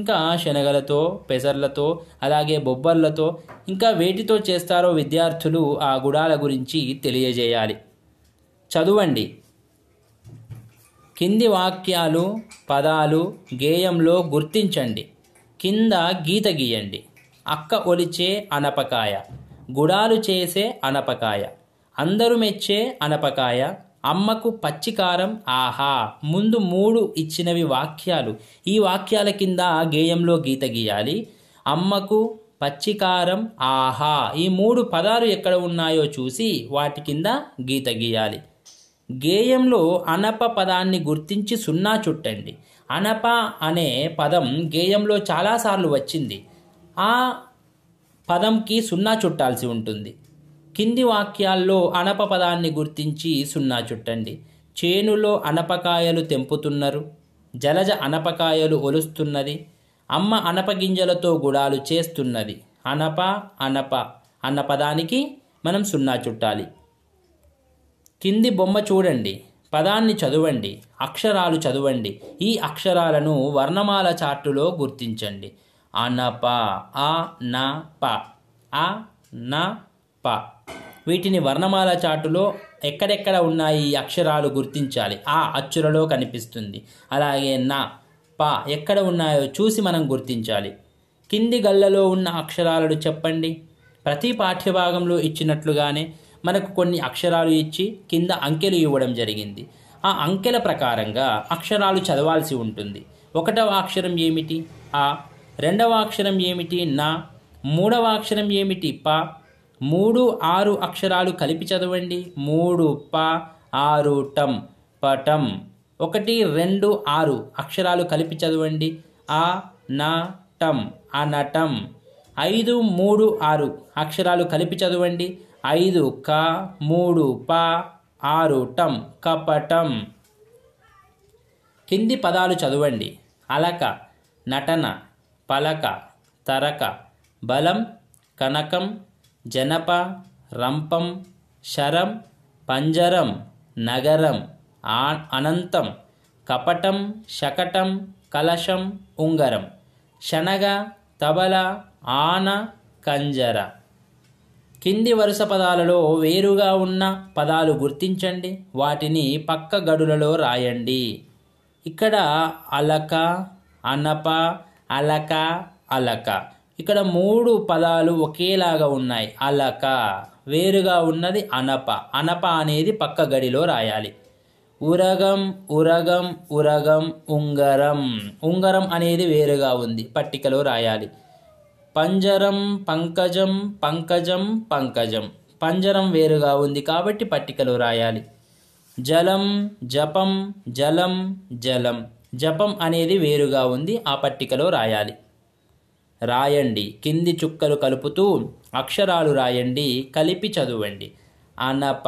ఇంకా శనగలతో పెసర్లతో అలాగే బొబ్బర్లతో ఇంకా వేటితో చేస్తారో విద్యార్థులు ఆ గుడాల గురించి తెలియజేయాలి చదవండి కింది వాక్యాలు పదాలు గేయంలో గుర్తించండి కింద గీత గీయండి అక్క ఒలిచే అనపకాయ గుడాలు చేసే అనపకాయ అందరూ మెచ్చే అనపకాయ అమ్మకు పచ్చికారం ఆహా ముందు మూడు ఇచ్చినవి వాక్యాలు ఈ వాక్యాల కింద గేయంలో గీత గీయాలి అమ్మకు పచ్చికారం ఆహా ఈ మూడు పదాలు ఎక్కడ ఉన్నాయో చూసి వాటి కింద గీత గీయాలి గేయంలో అనప పదాన్ని గుర్తించి సున్నా చుట్టండి అనప అనే పదం గేయంలో చాలాసార్లు వచ్చింది ఆ పదంకి సున్నా చుట్టాల్సి ఉంటుంది కింది వాక్యాల్లో అనప పదాన్ని గుర్తించి సున్నా చుట్టండి చేనులో అనపకాయలు తెంపుతున్నారు జలజ అనపకాయలు ఒలుస్తున్నది అమ్మ అనపగింజలతో గుడాలు చేస్తున్నది అనప అనప అన్న పదానికి మనం సున్నా చుట్టాలి కింది బొమ్మ చూడండి పదాన్ని చదవండి అక్షరాలు చదవండి ఈ అక్షరాలను వర్ణమాల చార్టులో గుర్తించండి అనప ఆ న ప ఆ న ప వీటిని వర్ణమాల చాటులో ఎక్కడెక్కడ ఉన్నాయి ఈ అక్షరాలు గుర్తించాలి ఆ అచ్చులలో కనిపిస్తుంది అలాగే న ప ఎక్కడ ఉన్నాయో చూసి మనం గుర్తించాలి కింది గల్లలో ఉన్న అక్షరాలను చెప్పండి ప్రతి పాఠ్యభాగంలో ఇచ్చినట్లుగానే మనకు కొన్ని అక్షరాలు ఇచ్చి కింద అంకెలు ఇవ్వడం జరిగింది ఆ అంకెల ప్రకారంగా అక్షరాలు చదవాల్సి ఉంటుంది ఒకటవ అక్షరం ఏమిటి ఆ రెండవ అక్షరం ఏమిటి నా మూడవ అక్షరం ఏమిటి ప మూడు ఆరు అక్షరాలు కలిపి చదవండి మూడు ప ఆరు టం పటం ఒకటి రెండు ఆరు అక్షరాలు కలిపి చదవండి ఆ నా టం అనటం ఐదు మూడు ఆరు అక్షరాలు కలిపి చదవండి ఐదు క మూడు ప ఆరు టం కపటం కింది పదాలు చదవండి అలక నటన పలక తరక బలం కనకం జనప రంపం శరం పంజరం నగరం అనంతం కపటం శకటం కలశం ఉంగరం శనగ తబల ఆన కంజర కింది వరుస పదాలలో వేరుగా ఉన్న పదాలు గుర్తించండి వాటిని పక్క గడులలో రాయండి ఇక్కడ అలక అనప అలక అలక ఇక్కడ మూడు పదాలు ఒకేలాగా ఉన్నాయి అలక వేరుగా ఉన్నది అనప అనప అనేది పక్క గడిలో రాయాలి ఉరగం ఉరగం ఉరగం ఉంగరం ఉంగరం అనేది వేరుగా ఉంది పట్టికలో రాయాలి పంజరం పంకజం పంకజం పంకజం పంజరం వేరుగా ఉంది కాబట్టి పట్టికలో రాయాలి జలం జపం జలం జలం జపం అనేది వేరుగా ఉంది ఆ పట్టికలో రాయాలి రాయండి కింది చుక్కలు కలుపుతూ అక్షరాలు రాయండి కలిపి చదవండి అనప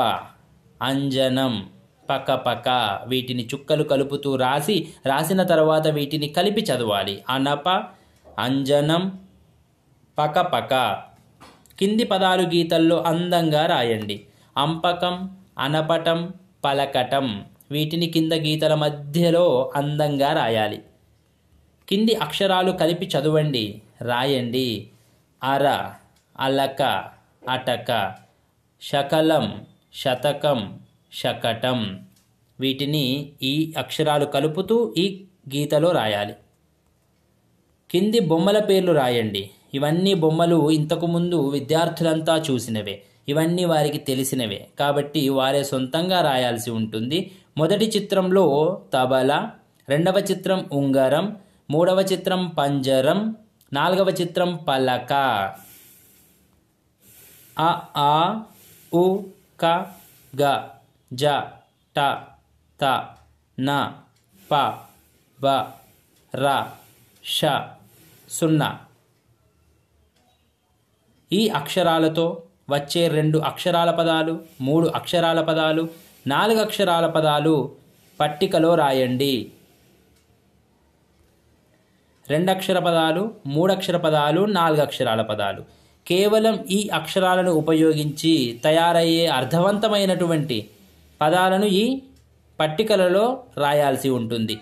అంజనం పకపక వీటిని చుక్కలు కలుపుతూ రాసి రాసిన తర్వాత వీటిని కలిపి చదవాలి అనప అంజనం పకపక కింది పదాలు గీతల్లో అందంగా రాయండి అంపకం అనపటం పలకటం వీటిని కింద గీతల మధ్యలో అందంగా రాయాలి కింది అక్షరాలు కలిపి చదవండి రాయండి అర అలక అటక శకలం శతకం శకటం వీటిని ఈ అక్షరాలు కలుపుతూ ఈ గీతలో రాయాలి కింది బొమ్మల పేర్లు రాయండి ఇవన్నీ బొమ్మలు ఇంతకుముందు విద్యార్థులంతా చూసినవే ఇవన్నీ వారికి తెలిసినవే కాబట్టి వారే సొంతంగా రాయాల్సి ఉంటుంది మొదటి చిత్రంలో తబలా రెండవ చిత్రం ఉంగరం మూడవ చిత్రం పంజరం నాలుగవ చిత్రం పలక అ ఆ ఉ క గ జ ట త న ప బ ర ష సున్నా ఈ అక్షరాలతో వచ్చే రెండు అక్షరాల పదాలు మూడు అక్షరాల పదాలు నాలుగు అక్షరాల పదాలు పట్టికలో రాయండి రెండు అక్షర పదాలు మూడు అక్షర పదాలు నాలుగు అక్షరాల పదాలు కేవలం ఈ అక్షరాలను ఉపయోగించి తయారయ్యే అర్థవంతమైనటువంటి పదాలను ఈ పట్టికలలో రాయాల్సి ఉంటుంది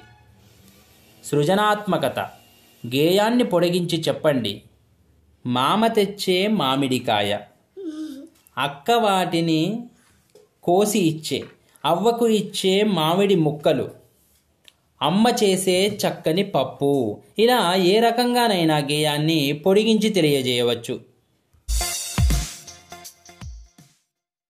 సృజనాత్మకత గేయాన్ని పొడిగించి చెప్పండి మామ తెచ్చే మామిడికాయ అక్క వాటిని కోసి ఇచ్చే అవ్వకు ఇచ్చే మామిడి ముక్కలు అమ్మ చేసే చక్కని పప్పు ఇలా ఏ రకంగానైనా గేయాన్ని పొడిగించి తెలియజేయవచ్చు